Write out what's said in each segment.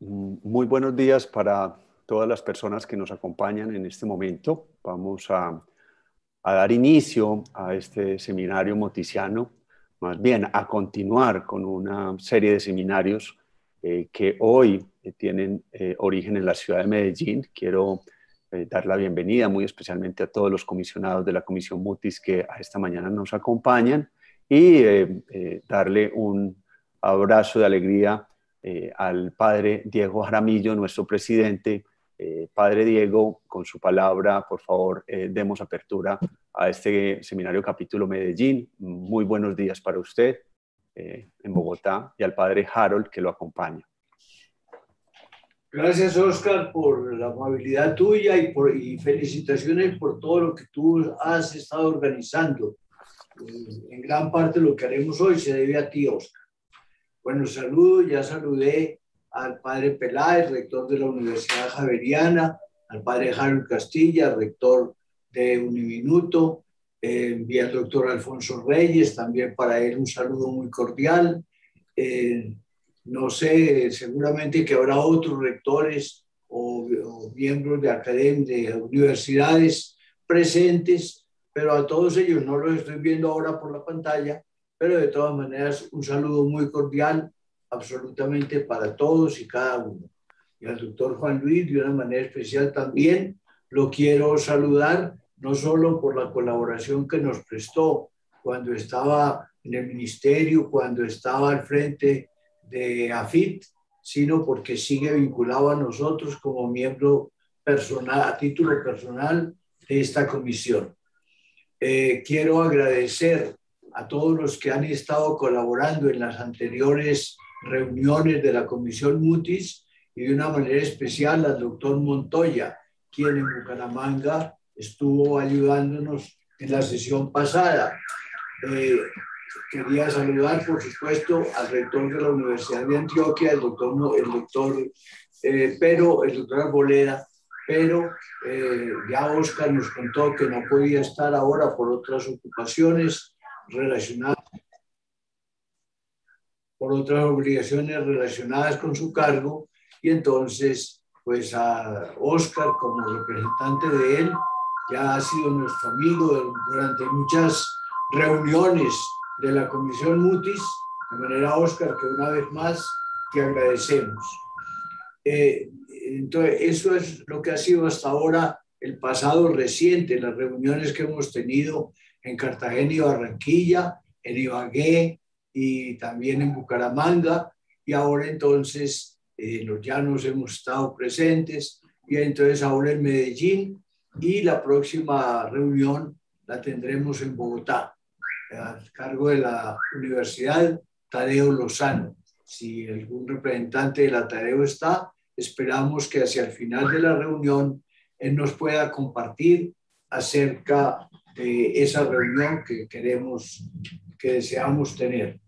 Mm, muy buenos días para todas las personas que nos acompañan en este momento. Vamos a, dar inicio a este seminario moticiano, más bien a continuar con una serie de seminarios eh, que hoy eh, tienen eh, origen en la ciudad de Medellín. Quiero dar la bienvenida muy especialmente a todos los comisionados de la Comisión Mutis que esta mañana nos acompañan y darle un abrazo de alegría eh, al padre Diego Jaramillo, nuestro presidente. Eh, padre Diego, con su palabra, por favor, eh, demos apertura a este seminario capítulo Medellín. Muy buenos días para usted en Bogotá y al padre Harold que lo acompaña. Gracias, Oscar, por la amabilidad tuya y, por, y felicitaciones por todo lo que tú has estado organizando. En gran parte lo que haremos hoy se debe a ti, Oscar. Bueno, saludo, ya saludé al padre Peláez, rector de la Universidad Javeriana, al padre Harold Castilla, rector de Uniminuto, eh, y al doctor Alfonso Reyes, también para él un saludo muy cordial. Eh, no sé, seguramente que habrá otros rectores o, miembros de, academia, de universidades presentes, pero a todos ellos no los estoy viendo ahora por la pantalla, pero de todas maneras, un saludo muy cordial absolutamente para todos y cada uno. Y al doctor Juan Luis, de una manera especial también, lo quiero saludar, no solo por la colaboración que nos prestó cuando estaba en el ministerio, cuando estaba al frente de AFIT, sino porque sigue vinculado a nosotros como miembro personal, a título personal de esta comisión. Eh, quiero agradecer a todos los que han estado colaborando en las anteriores reuniones de la Comisión Mutis y de una manera especial al doctor Montoya, quien en Bucaramanga estuvo ayudándonos en la sesión pasada. Eh, quería saludar, por supuesto, al rector de la Universidad de Antioquia, el doctor, el doctor eh, pero, el doctor Arboleda, pero eh, ya Oscar nos contó que no podía estar ahora por otras ocupaciones relacionadas por otras obligaciones relacionadas con su cargo y entonces pues a Oscar como representante de él ya ha sido nuestro amigo durante muchas reuniones de la Comisión Mutis, de manera Óscar que una vez más te agradecemos. Eh, entonces, eso es lo que ha sido hasta ahora el pasado reciente, las reuniones que hemos tenido en Cartagena y Barranquilla, en Ibagué y también en Bucaramanga. Y ahora entonces eh, los llanos hemos estado presentes y entonces ahora en Medellín y la próxima reunión la tendremos en Bogotá, a cargo de la Universidad Tadeo Lozano. Si algún representante de la Tadeo está, esperamos que hacia el final de la reunión él nos pueda compartir acerca eh, esa reunión que queremos, que deseamos tener.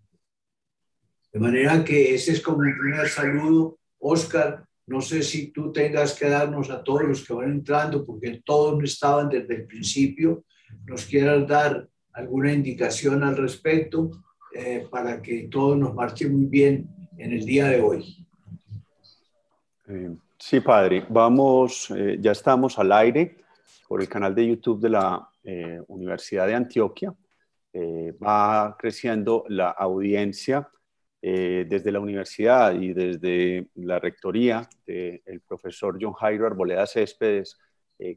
De manera que ese es como el primer saludo. Oscar, no sé si tú tengas que darnos a todos los que van entrando, porque todos no estaban desde el principio, nos quieras dar alguna indicación al respecto eh, para que todo nos marche muy bien en el día de hoy. Eh, sí, padre, vamos, ya estamos al aire por el canal de YouTube de la eh, Universidad de Antioquia. Eh, va creciendo la audiencia eh, desde la universidad y desde la rectoría del profesor John Jairo Arboleda Céspedes.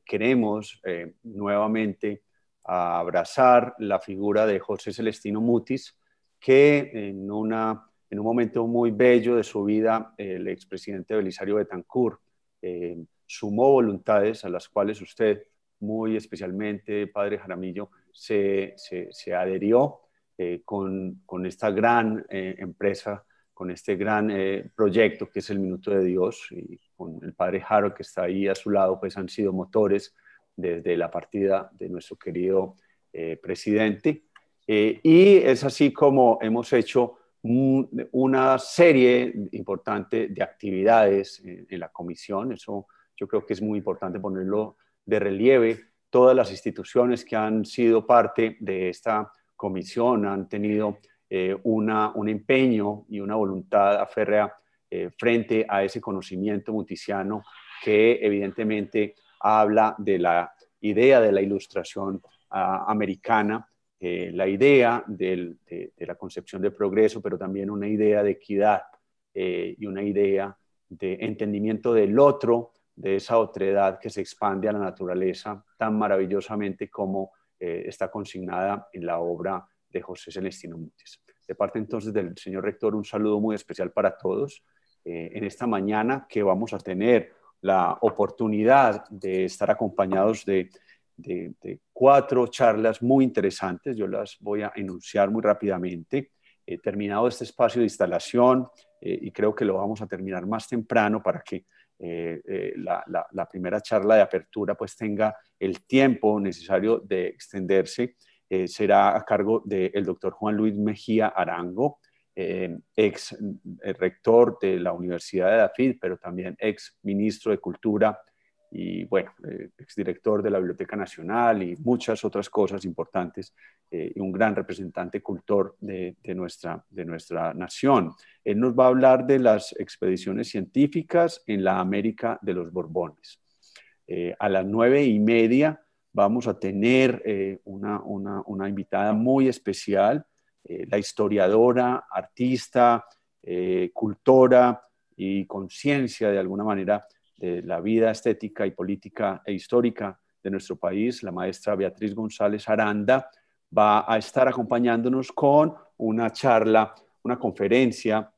queremos nuevamente abrazar la figura de José Celestino Mutis, que en, una, en un momento muy bello de su vida, el expresidente Belisario Betancourt sumó voluntades a las cuales usted muy especialmente Padre Jaramillo, se, se, adherió eh, con, esta gran eh, empresa, con este gran eh, proyecto que es el Minuto de Dios y con el Padre Jaro que está ahí a su lado, pues han sido motores desde la partida de nuestro querido presidente. y es así como hemos hecho una serie importante de actividades en la comisión. Eso yo creo que es muy importante ponerlo de relieve. Todas las instituciones que han sido parte de esta comisión han tenido eh, un empeño y una voluntad férrea eh, frente a ese conocimiento muticiano que evidentemente habla de la idea de la ilustración ah, americana, eh, la idea de, la concepción de progreso, pero también una idea de equidad y una idea de entendimiento del otro de esa otredad que se expande a la naturaleza tan maravillosamente como eh, está consignada en la obra de José Celestino Mutis. De parte entonces del señor rector, un saludo muy especial para todos. Eh, en esta mañana que vamos a tener la oportunidad de estar acompañados de, cuatro charlas muy interesantes, yo las voy a enunciar muy rápidamente. he eh, terminado este espacio de instalación, y creo que lo vamos a terminar más temprano para que eh, eh, la, primera charla de apertura pues tenga el tiempo necesario de extenderse. Eh, será a cargo del doctor Juan Luis Mejía Arango, ex rector de la Universidad de Dafid, pero también ex ministro de Cultura y bueno, eh, exdirector de la Biblioteca Nacional y muchas otras cosas importantes, eh, y un gran representante cultor de, de, nuestra, nación. Él nos va a hablar de las expediciones científicas en la América de los Borbones. Eh, a las nueve y media vamos a tener una, una, invitada muy especial, la historiadora, artista, cultora y conciencia de alguna manera de la vida estética y política e histórica de nuestro país, la maestra Beatriz González Aranda, va a estar acompañándonos con una charla, una conferencia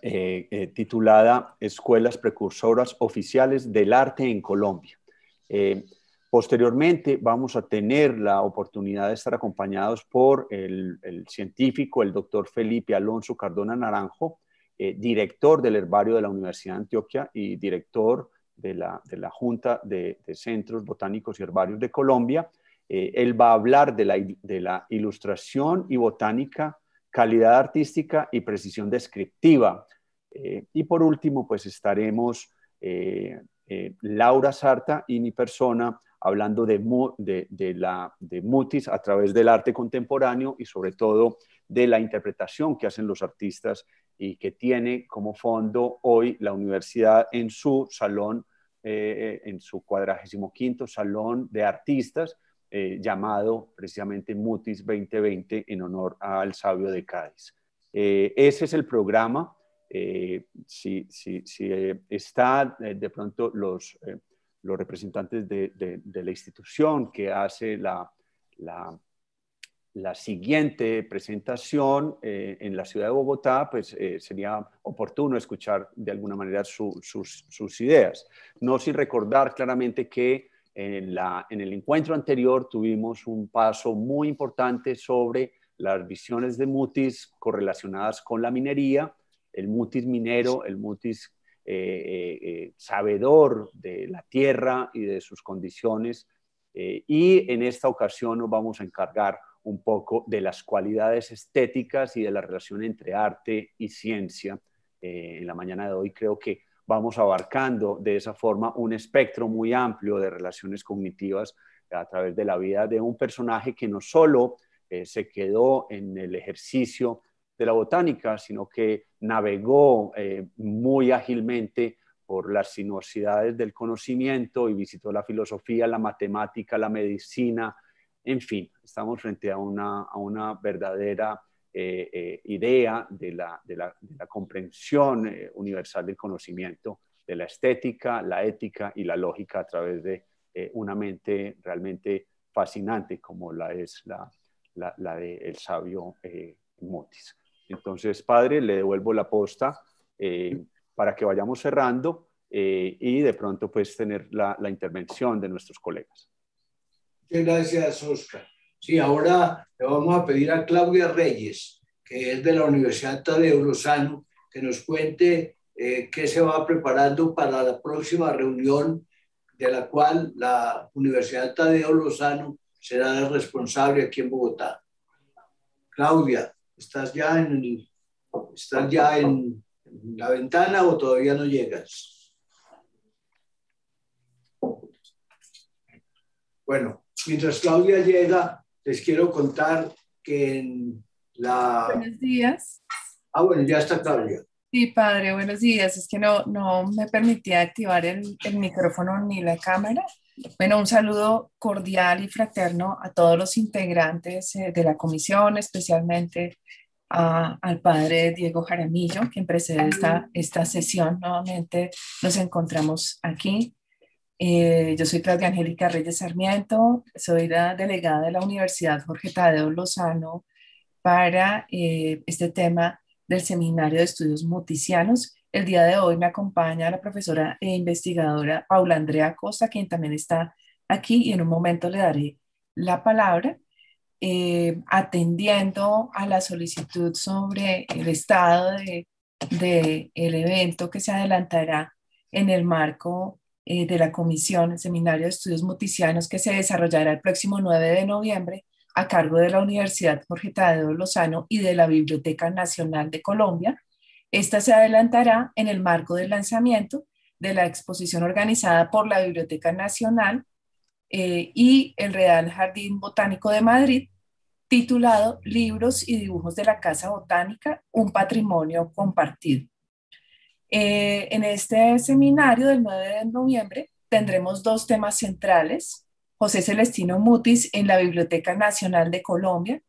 eh, eh, titulada Escuelas Precursoras Oficiales del Arte en Colombia. Eh, posteriormente vamos a tener la oportunidad de estar acompañados por el científico, el doctor Felipe Alonso Cardona Naranjo, eh, director del herbario de la Universidad de Antioquia y director de la, Junta de, Centros Botánicos y Herbarios de Colombia. Eh, él va a hablar de la, ilustración y botánica, calidad artística y precisión descriptiva. Eh, y por último, pues estaremos Laura Sarta y mi persona hablando de, de mutis a través del arte contemporáneo y sobre todo de la interpretación que hacen los artistas y que tiene como fondo hoy la universidad en su salón, eh, en su cuadragésimo quinto salón de artistas, eh, llamado precisamente Mutis 2020 en honor al sabio de Cádiz. Eh, ese es el programa. si, si, si está de pronto los, los representantes de, de, la institución que hace la, la la siguiente presentación eh, en la ciudad de Bogotá, pues eh, sería oportuno escuchar de alguna manera sus, ideas. No sin recordar claramente que en, el encuentro anterior tuvimos un paso muy importante sobre las visiones de mutis correlacionadas con la minería, el mutis minero, el mutis eh, sabedor de la tierra y de sus condiciones. y en esta ocasión nos vamos a encargar un poco de las cualidades estéticas y de la relación entre arte y ciencia. Eh, en la mañana de hoy creo que vamos abarcando de esa forma un espectro muy amplio de relaciones cognitivas a través de la vida de un personaje que no solo eh, se quedó en el ejercicio de la botánica, sino que navegó eh, muy ágilmente por las sinuosidades del conocimiento y visitó la filosofía, la matemática, la medicina, en fin, estamos frente a una, verdadera eh, eh, idea de la, comprensión eh, universal del conocimiento, de la estética, la ética y la lógica a través de una mente realmente fascinante como la es la, del sabio Motis. Entonces, padre, le devuelvo la posta para que vayamos cerrando y de pronto pues tener la intervención de nuestros colegas. Muchas gracias, Oscar. Sí, ahora le vamos a pedir a Claudia Reyes, que es de la Universidad Tadeo Lozano, que nos cuente eh, qué se va preparando para la próxima reunión de la cual la Universidad Tadeo Lozano será la responsable aquí en Bogotá. Claudia, ¿estás ya en, estás ya en la ventana o todavía no llegas? Bueno, Mientras Claudia llega, les quiero contar que en la... Buenos días. Ah, bueno, ya está Claudia. Sí, padre, buenos días. Es que no, no me permitía activar el, micrófono ni la cámara. Bueno, un saludo cordial y fraterno a todos los integrantes eh, de la comisión, especialmente al padre Diego Jaramillo, quien precede esta, esta sesión. Nuevamente nos encontramos aquí eh, yo soy Claudia Angélica Reyes Sarmiento, soy la delegada de la Universidad Jorge Tadeo Lozano para eh, este tema del Seminario de Estudios Muticianos. El día de hoy me acompaña la profesora e investigadora Paula Andrea Costa, quien también está aquí y en un momento le daré la palabra. Eh, atendiendo a la solicitud sobre el estado del de, el evento que se adelantará en el marco eh, de la Comisión, Seminario de Estudios Muticianos, que se desarrollará el próximo 9 de noviembre a cargo de la Universidad Jorge Tadeo Lozano y de la Biblioteca Nacional de Colombia. Esta se adelantará en el marco del lanzamiento de la exposición organizada por la Biblioteca Nacional eh, y el Real Jardín Botánico de Madrid, titulado Libros y dibujos de la Casa Botánica, un patrimonio compartido. Eh, en este seminario del 9 de noviembre tendremos dos temas centrales, José Celestino Mutis en la Biblioteca Nacional de Colombia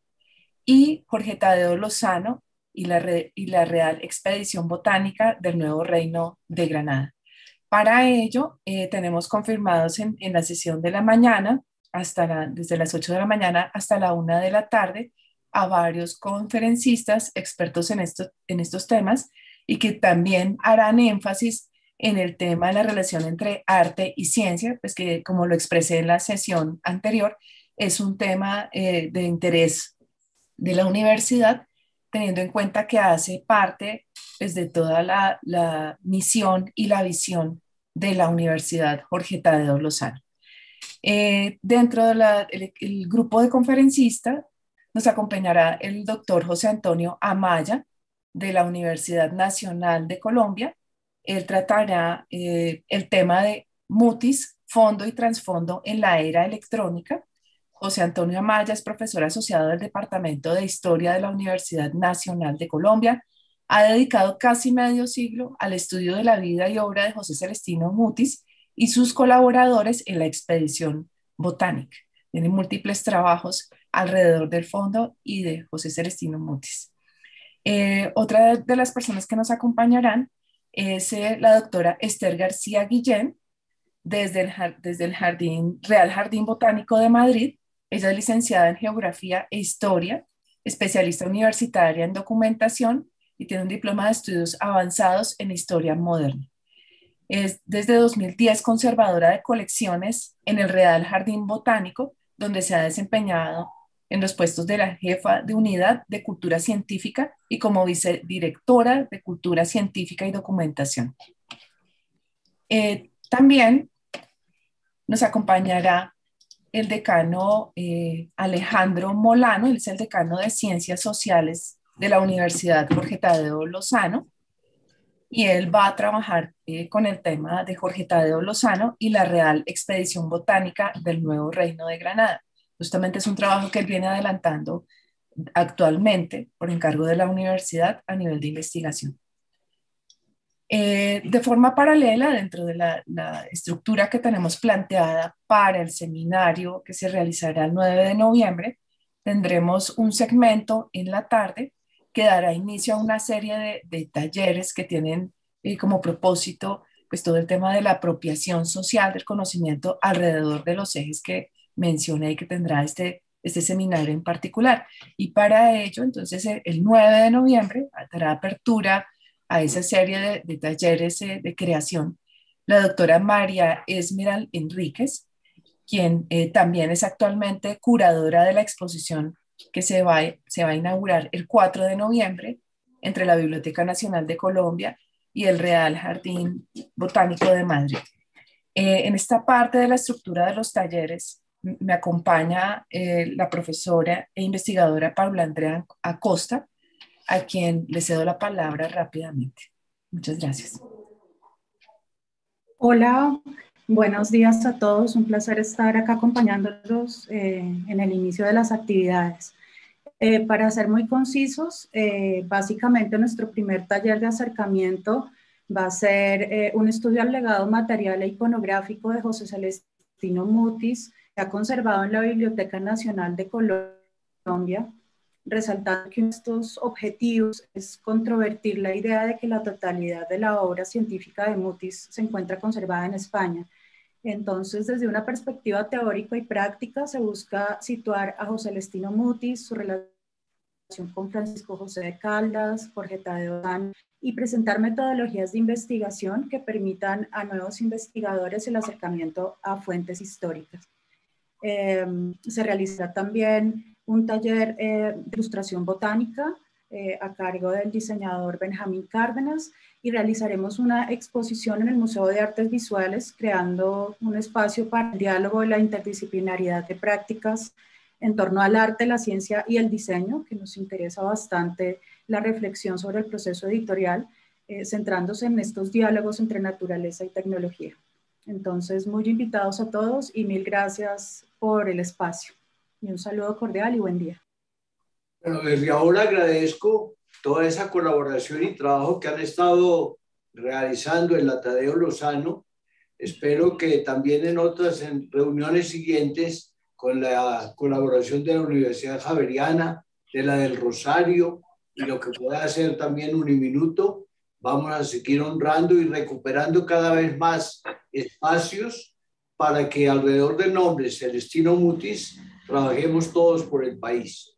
y Jorge Tadeo Lozano y la, Real Expedición Botánica del Nuevo Reino de Granada. Para ello, eh, tenemos confirmados en, la sesión de la mañana, hasta desde las 8 de la mañana hasta la 1 de la tarde, a varios conferencistas expertos en estos temas y que también harán énfasis en el tema de la relación entre arte y ciencia, pues que como lo expresé en la sesión anterior, es un tema eh, de interés de la universidad, teniendo en cuenta que hace parte pues, de toda la, misión y la visión de la Universidad Jorge Tadeo Lozano. Eh, dentro del grupo de conferencistas nos acompañará el doctor José Antonio Amaya, de la Universidad Nacional de Colombia. Él tratará eh, el tema de mutis, fondo y trasfondo en la era electrónica. José Antonio Amaya es profesor asociado del Departamento de Historia de la Universidad Nacional de Colombia. Ha dedicado casi medio siglo al estudio de la vida y obra de José Celestino Mutis y sus colaboradores en la expedición botánica. Tiene múltiples trabajos alrededor del fondo y de José Celestino Mutis. Eh, otra de las personas que nos acompañarán es eh, la doctora Esther García Guillén, desde el, Real Jardín Botánico de Madrid. Ella es licenciada en Geografía e Historia, especialista universitaria en documentación y tiene un diploma de estudios avanzados en historia moderna. Es desde 2010 conservadora de colecciones en el Real Jardín Botánico, donde se ha desempeñado en los puestos de la jefa de unidad de cultura científica y como vicedirectora de cultura científica y documentación. Eh, también nos acompañará el decano eh, Alejandro Molano, él es el decano de Ciencias Sociales de la Universidad Jorge Tadeo Lozano, y él va a trabajar eh, con el tema de Jorge Tadeo Lozano y la Real Expedición Botánica del Nuevo Reino de Granada. Justamente es un trabajo que él viene adelantando actualmente por encargo de la universidad a nivel de investigación. Eh, de forma paralela, dentro de la, estructura que tenemos planteada para el seminario que se realizará el 9 de noviembre, tendremos un segmento en la tarde que dará inicio a una serie de, talleres que tienen eh, como propósito pues todo el tema de la apropiación social del conocimiento alrededor de los ejes que mencioné que tendrá este, este seminario en particular. Y para ello, entonces, el 9 de noviembre dará apertura a esa serie de, talleres eh, de creación la doctora María Esmeral Enríquez, quien eh, también es actualmente curadora de la exposición que se va, se va a inaugurar el 4 de noviembre entre la Biblioteca Nacional de Colombia y el Real Jardín Botánico de Madrid. Eh, en esta parte de la estructura de los talleres, me acompaña eh, la profesora e investigadora Paula Andrea Acosta, a quien le cedo la palabra rápidamente. Muchas gracias. Hola, buenos días a todos. Un placer estar acá acompañándolos eh, en el inicio de las actividades. Eh, para ser muy concisos, básicamente nuestro primer taller de acercamiento va a ser un estudio al legado material e iconográfico de José Celestino Mutis, ha conservado en la Biblioteca Nacional de Colombia, resaltando que estos objetivos es controvertir la idea de que la totalidad de la obra científica de Mutis se encuentra conservada en España. Entonces, desde una perspectiva teórica y práctica, se busca situar a José Celestino Mutis, su relación con Francisco José de Caldas, Jorge Tadeo Dan, y presentar metodologías de investigación que permitan a nuevos investigadores el acercamiento a fuentes históricas. Eh, se realiza también un taller eh, de ilustración botánica eh, a cargo del diseñador Benjamín Cárdenas y realizaremos una exposición en el Museo de Artes Visuales creando un espacio para el diálogo y la interdisciplinariedad de prácticas en torno al arte, la ciencia y el diseño, que nos interesa bastante la reflexión sobre el proceso editorial, centrándose en estos diálogos entre naturaleza y tecnología. Entonces, muy invitados a todos y mil gracias por el espacio. Y un saludo cordial y buen día. Bueno, desde ahora agradezco toda esa colaboración y trabajo que han estado realizando en la Tadeo Lozano. Espero que también en otras reuniones siguientes, con la colaboración de la Universidad Javeriana, de la del Rosario y lo que pueda hacer también Uniminuto, Vamos a seguir honrando y recuperando cada vez más espacios para que alrededor del nombre Celestino Mutis trabajemos todos por el país.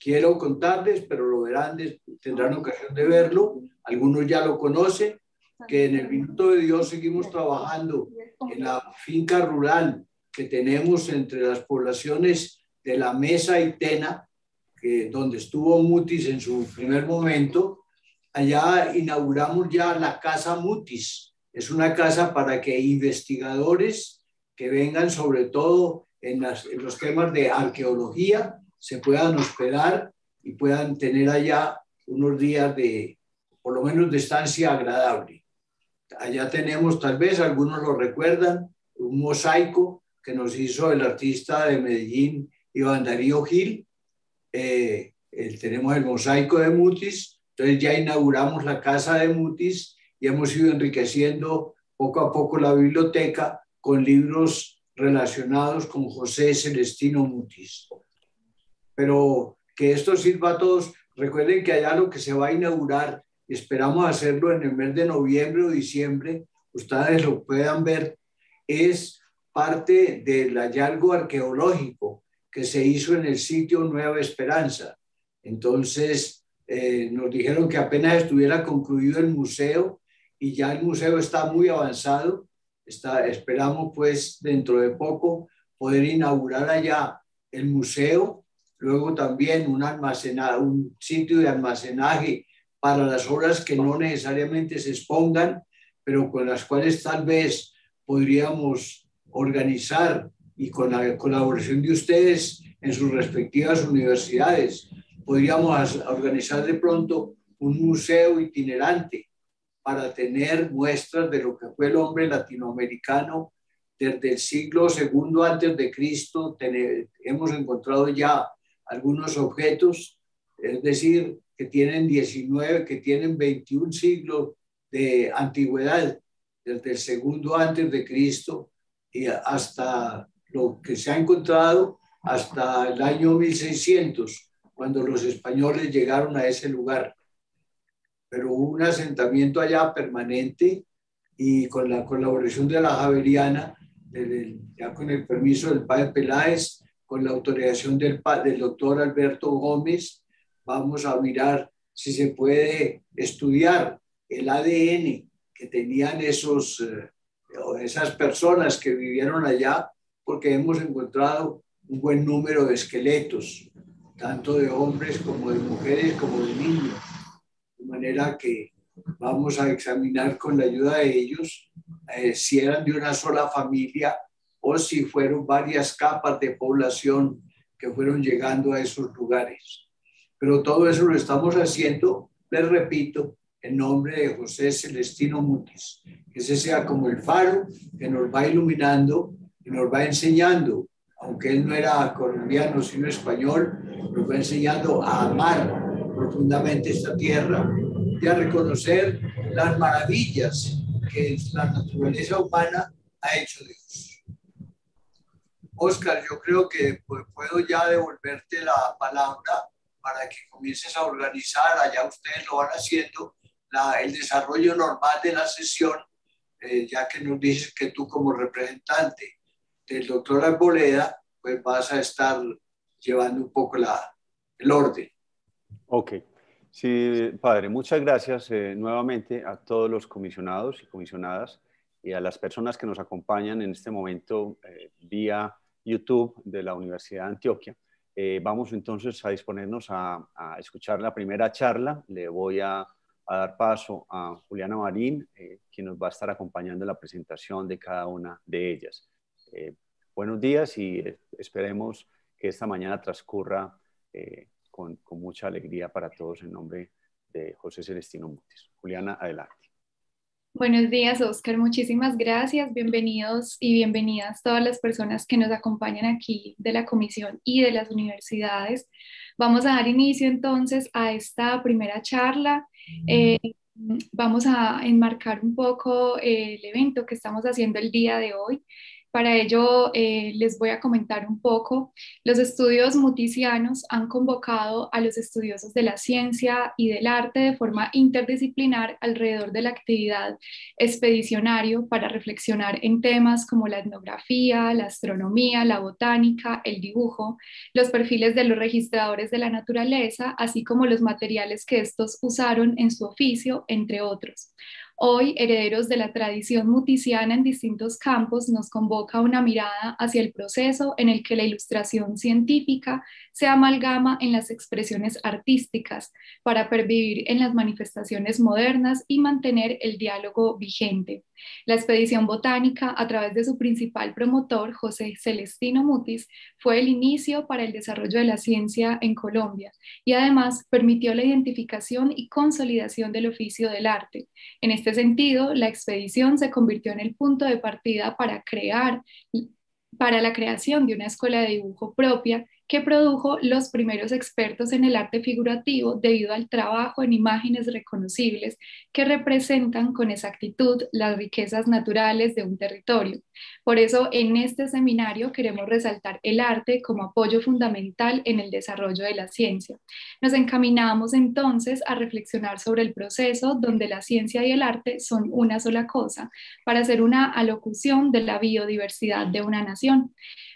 Quiero contarles, pero lo verán, tendrán ocasión de verlo, algunos ya lo conocen, que en el Minuto de Dios seguimos trabajando en la finca rural que tenemos entre las poblaciones de La Mesa y Tena, donde estuvo Mutis en su primer momento, Allá inauguramos ya la Casa Mutis. Es una casa para que investigadores que vengan sobre todo en, los temas de arqueología se puedan hospedar y puedan tener allá unos días de, por lo menos, de estancia agradable. Allá tenemos, tal vez algunos lo recuerdan, un mosaico que nos hizo el artista de Medellín, Iván Darío Gil. Eh, tenemos el mosaico de Mutis entonces ya inauguramos la casa de Mutis y hemos ido enriqueciendo poco a poco la biblioteca con libros relacionados con José Celestino Mutis. Pero que esto sirva a todos. Recuerden que allá lo que se va a inaugurar, esperamos hacerlo en el mes de noviembre o diciembre, ustedes lo puedan ver, es parte del hallazgo arqueológico que se hizo en el sitio Nueva Esperanza. Entonces, eh, nos dijeron que apenas estuviera concluido el museo y ya el museo está muy avanzado. esperamos pues dentro de poco poder inaugurar allá el museo, luego también un, un sitio de almacenaje para las obras que no necesariamente se expongan, pero con las cuales tal vez podríamos organizar y con la colaboración de ustedes en sus respectivas universidades podríamos organizar de pronto un museo itinerante para tener muestras de lo que fue el hombre latinoamericano desde el siglo II antes de Cristo. Hemos encontrado ya algunos objetos, es decir, que tienen 19, que tienen 21 siglos de antigüedad, desde el segundo antes de Cristo y hasta lo que se ha encontrado hasta el año 1600 cuando los españoles llegaron a ese lugar. Pero hubo un asentamiento allá permanente y con la colaboración de la Javeriana, ya con el permiso del padre Peláez, con la autorización del, del doctor Alberto Gómez, vamos a mirar si se puede estudiar el ADN que tenían esos, eh, esas personas que vivieron allá, porque hemos encontrado un buen número de esqueletos tanto de hombres como de mujeres como de niños. De manera que vamos a examinar con la ayuda de ellos eh, si eran de una sola familia o si fueron varias capas de población que fueron llegando a esos lugares. Pero todo eso lo estamos haciendo, les repito, en nombre de José Celestino Mutis. Que ese sea como el faro que nos va iluminando y nos va enseñando, aunque él no era colombiano sino español, nos va enseñando a amar profundamente esta tierra y a reconocer las maravillas que la naturaleza humana ha hecho de Dios. Oscar, yo creo que pues, puedo ya devolverte la palabra para que comiences a organizar, allá ustedes lo van haciendo, la, el desarrollo normal de la sesión, eh, ya que nos dices que tú como representante del doctor Arboleda, pues vas a estar llevando un poco la, el orden. Ok. Sí, padre, muchas gracias eh, nuevamente a todos los comisionados y comisionadas y a las personas que nos acompañan en este momento eh, vía YouTube de la Universidad de Antioquia. Eh, vamos entonces a disponernos a, escuchar la primera charla. Le voy a, dar paso a Juliana Marín, quien nos va a estar acompañando en la presentación de cada una de ellas. buenos días y esperemos que esta mañana transcurra eh, con, mucha alegría para todos en nombre de José Celestino Mutis. Juliana, adelante. Buenos días, Oscar. Muchísimas gracias. Bienvenidos y bienvenidas todas las personas que nos acompañan aquí de la Comisión y de las universidades. Vamos a dar inicio entonces a esta primera charla. Mm. Eh, vamos a enmarcar un poco eh, el evento que estamos haciendo el día de hoy. Para ello eh, les voy a comentar un poco. Los estudios muticianos han convocado a los estudiosos de la ciencia y del arte de forma interdisciplinar alrededor de la actividad expedicionario para reflexionar en temas como la etnografía, la astronomía, la botánica, el dibujo, los perfiles de los registradores de la naturaleza, así como los materiales que estos usaron en su oficio, entre otros. Hoy, herederos de la tradición mutisiana en distintos campos, nos convoca una mirada hacia el proceso en el que la ilustración científica se amalgama en las expresiones artísticas para pervivir en las manifestaciones modernas y mantener el diálogo vigente. La expedición botánica, a través de su principal promotor, José Celestino Mutis, fue el inicio para el desarrollo de la ciencia en Colombia y además permitió la identificación y consolidación del oficio del arte. En este este sentido, la expedición se convirtió en el punto de partida para crear, para la creación de una escuela de dibujo propia que produjo los primeros expertos en el arte figurativo debido al trabajo en imágenes reconocibles que representan con exactitud las riquezas naturales de un territorio. Por eso, en este seminario queremos resaltar el arte como apoyo fundamental en el desarrollo de la ciencia. Nos encaminamos entonces a reflexionar sobre el proceso donde la ciencia y el arte son una sola cosa, para hacer una alocución de la biodiversidad de una nación.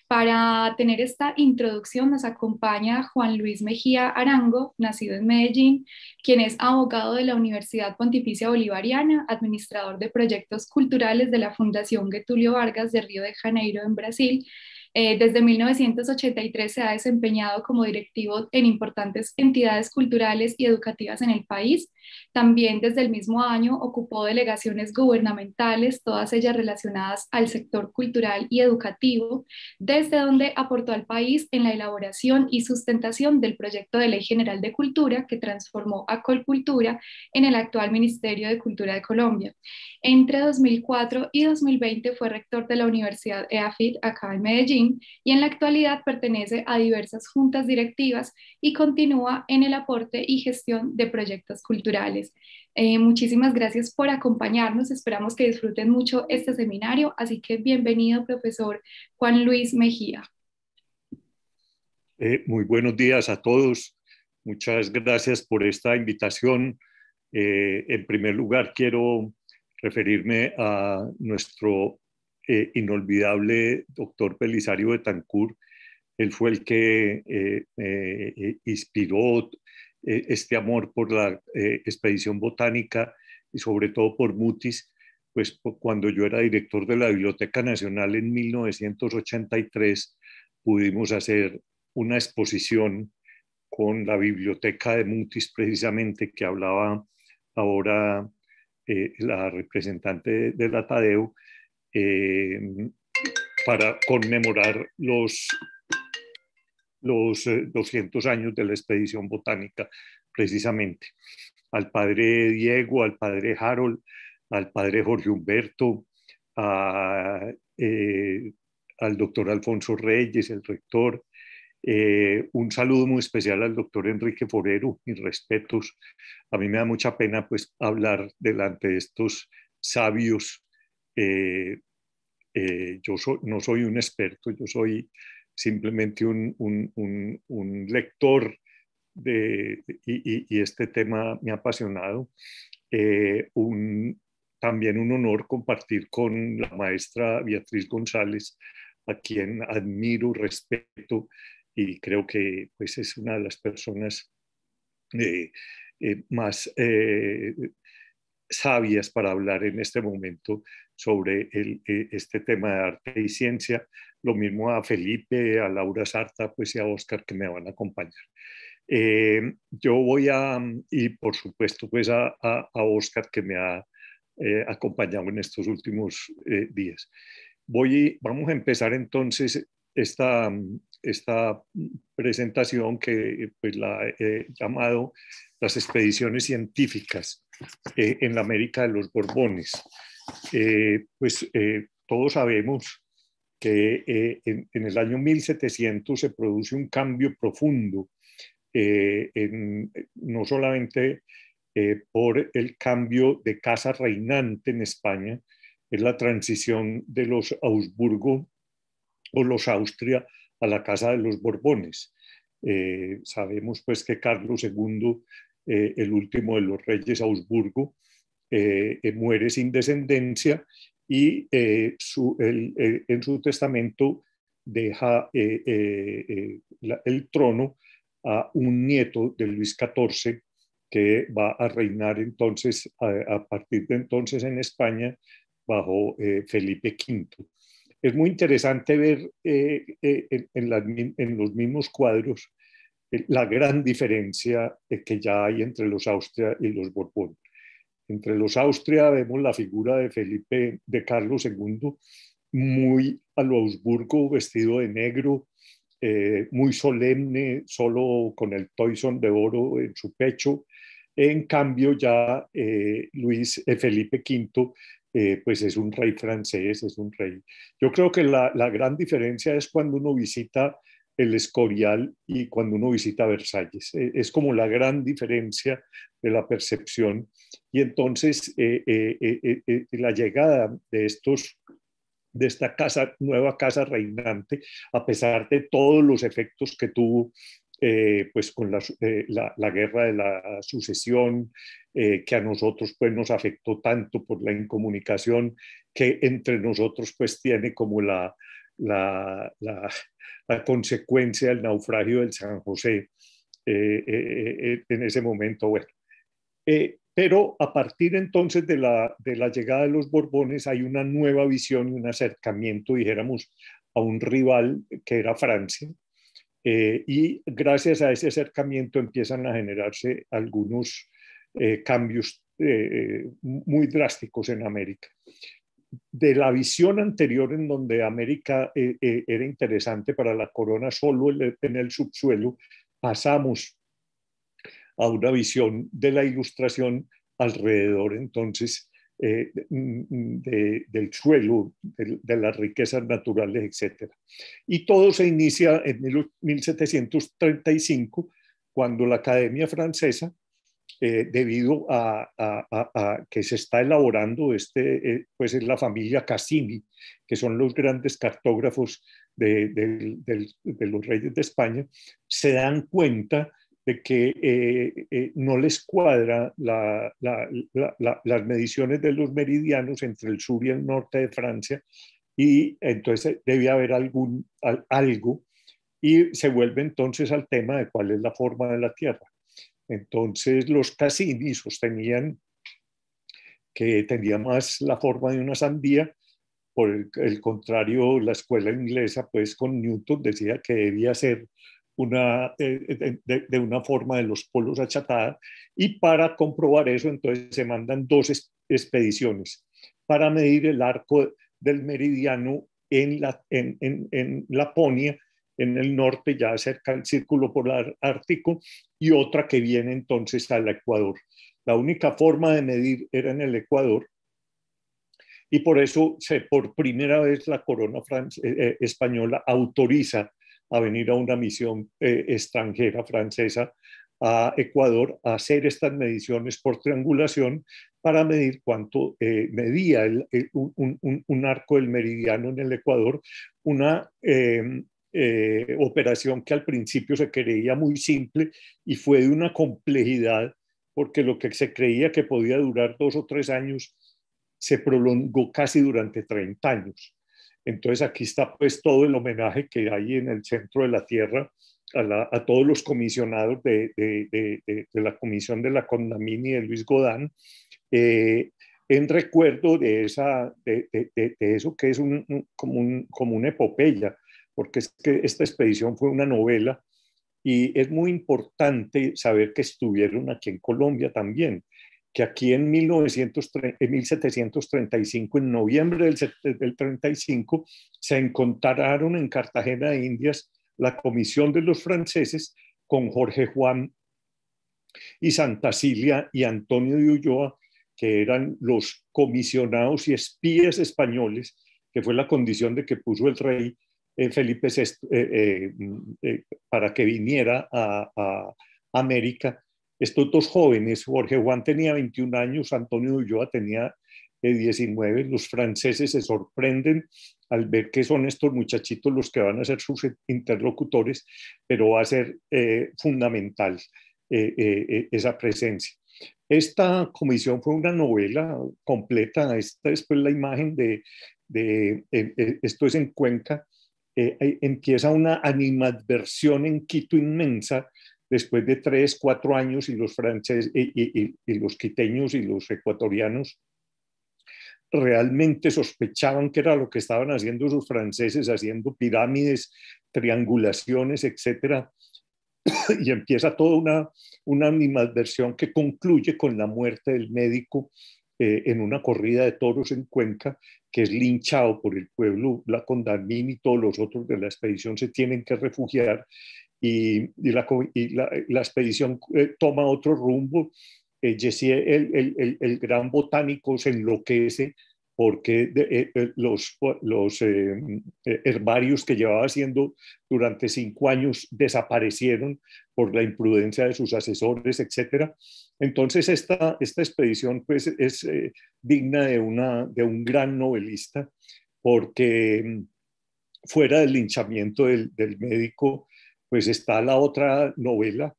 Para tener esta introducción nos acompaña Juan Luis Mejía Arango, nacido en Medellín, quien es abogado de la Universidad Pontificia Bolivariana, administrador de proyectos culturales de la Fundación Getulio Vargas de Río de Janeiro en Brasil eh, desde 1983 se ha desempeñado como directivo en importantes entidades culturales y educativas en el país. También desde el mismo año ocupó delegaciones gubernamentales, todas ellas relacionadas al sector cultural y educativo, desde donde aportó al país en la elaboración y sustentación del proyecto de Ley General de Cultura que transformó a Colcultura en el actual Ministerio de Cultura de Colombia. Entre 2004 y 2020 fue rector de la Universidad EAFIT acá en Medellín y en la actualidad pertenece a diversas juntas directivas y continúa en el aporte y gestión de proyectos culturales. Eh, muchísimas gracias por acompañarnos. Esperamos que disfruten mucho este seminario. Así que bienvenido, profesor Juan Luis Mejía. Eh, muy buenos días a todos. Muchas gracias por esta invitación. Eh, en primer lugar, quiero referirme a nuestro eh, inolvidable doctor Belisario Betancourt. Él fue el que eh, eh, inspiró este amor por la expedición botánica y sobre todo por Mutis, pues cuando yo era director de la Biblioteca Nacional en 1983 pudimos hacer una exposición con la biblioteca de Mutis precisamente que hablaba ahora la representante de la Tadeo Em, para conmemorar los, los 200 eh, años de la expedición botánica, precisamente. Al padre Diego, al padre Harold, al padre Jorge Humberto, eh, al doctor Alfonso Reyes, el rector. Eh, un saludo muy especial al doctor Enrique Forero, mis respetos. A mí me da mucha pena pues, hablar delante de estos sabios eh, eh, yo no soy un experto, yo soy simplemente un, lector y, este tema me ha apasionado. Eh, también un honor compartir con la maestra Beatriz González, a quien admiro, respeto y creo que pues, es una de las personas más sabias para hablar en este momento sobre e, este tema de arte y ciencia. Lo mismo a Felipe, a Laura Sarta pues, y a Oscar que me van a acompañar. Eh, yo voy a, y por supuesto pues a, a, Oscar que me ha eh, acompañado en estos últimos eh, días. Voy, vamos a empezar entonces esta, esta presentación que pues, la he llamado Las expediciones científicas en la América de los Borbones. Eh, pues eh, todos sabemos que eh, en, el año 1700 se produce un cambio profundo, no solamente por el cambio de casa reinante en España, es la transición de los Augsburgo o los Austria a la casa de los Borbones. sabemos pues que Carlos II, el último de los reyes Augsburgo, eh, eh, muere sin descendencia y eh, en su testamento deja el trono a un nieto de Luis XIV que va a reinar entonces, a, partir de entonces en España, bajo Felipe V. Es muy interesante ver en, en, los mismos cuadros la gran diferencia que ya hay entre los Austria y los Borbón entre los Austria vemos la figura de Felipe de Carlos II muy a lo vestido de negro, eh, muy solemne, solo con el toison de oro en su pecho. En cambio, ya eh, Luis eh, Felipe V, pues es un rey francés, es un rey. Yo creo que la, la gran diferencia es cuando uno visita el Escorial y cuando uno visita Versalles. E, es como la gran diferencia de la percepción. Y entonces eh, eh, eh, la llegada de estos de esta casa, nueva casa reinante, a pesar de todos los efectos que tuvo eh, pues con eh, la, guerra de la sucesión, eh, que a nosotros pues nos afectó tanto por la incomunicación, que entre nosotros pues tiene como la, la, consecuencia el naufragio del San José en ese momento. pero a partir entonces de la, de la llegada de los Borbones hay una nueva visión y un acercamiento, dijéramos, a un rival que era Francia, eh, y gracias a ese acercamiento empiezan a generarse algunos eh, cambios eh, muy drásticos en América. De la visión anterior en donde América era interesante para la corona solo en el subsuelo, pasamos a una visión de la ilustración alrededor entonces eh, mm, mm, del suelo, de, las riquezas naturales, etcétera Y todo se inicia en 1735, cuando la Academia Francesa, eh, debido a, que se está elaborando, este, eh, pues es la familia Cassini, que son los grandes cartógrafos de, de los reyes de España, se dan cuenta de que eh, eh, no les cuadra las mediciones de los meridianos entre el sur y el norte de Francia y entonces debía haber algún, algo y se vuelve entonces al tema de cuál es la forma de la Tierra. Entonces los Cassini sostenían que tenía más la forma de una sandía, por el contrario la escuela inglesa pues con Newton decía que debía ser una, eh, eh, eh, de, una forma de los polos achatada y para comprobar eso entonces se mandan dos expediciones para medir el arco del meridiano en, la, en, en, en Laponia, en el norte, ya cerca del círculo polar ártico, y otra que viene entonces al Ecuador. La única forma de medir era en el Ecuador, y por eso se, por primera vez la corona española autoriza a venir a una misión eh, extranjera francesa a Ecuador a hacer estas mediciones por triangulación para medir cuánto eh, medía un, arco del meridiano en el Ecuador, una eh, operación que al principio se creía muy simple y fue de una complejidad, porque lo que se creía que podía durar dos o tres años se prolongó casi durante 30 años. Entonces aquí está pues todo el homenaje que hay en el centro de la tierra a, todos los comisionados de, la comisión de la Condamini de Luis Godán, eh, en recuerdo de, esa, de, eso que es como, un, como una epopeya, porque es que esta expedición fue una novela y es muy importante saber que estuvieron aquí en Colombia también, que aquí en, 1735, en noviembre del, 35, se encontraron en Cartagena de Indias la comisión de los franceses con Jorge Juan y Cilia y Antonio de Ulloa, que eran los comisionados y espías españoles, que fue la condición de que puso el rey eh, Felipe VI eh, eh, mm, para que viniera a, a América estos dos jóvenes, Jorge Juan tenía 21 años, Antonio Ulloa tenía 19, eh, los franceses se sorprenden al ver que son estos muchachitos los que van a ser sus interlocutores, pero va a ser eh, fundamental eh, esa presencia. Esta comisión fue una novela completa, esta es pues, la imagen de, de esto es en Cuenca, empieza una animadversión en Quito inmensa después de tres, cuatro años y los franceses y, los quiteños y los ecuatorianos realmente sospechaban que era lo que estaban haciendo los franceses, haciendo pirámides, triangulaciones, etcétera. Y empieza toda una, una animadversión que concluye con la muerte del médico eh, en una corrida de toros en Cuenca, que es linchado por el pueblo, la Condamín y todos los otros de la expedición se tienen que refugiar y, la, eh, la, expedición eh, toma otro rumbo. Eh, el, el, el, gran botánico, se enloquece porque los, los em, herbarios que llevaba haciendo durante cinco años desaparecieron por la imprudencia de sus asesores, etc. Entonces, esta, esta expedición pues, es digna de, una, de un gran novelista porque em, fuera del linchamiento del, del médico, pues está la otra novela,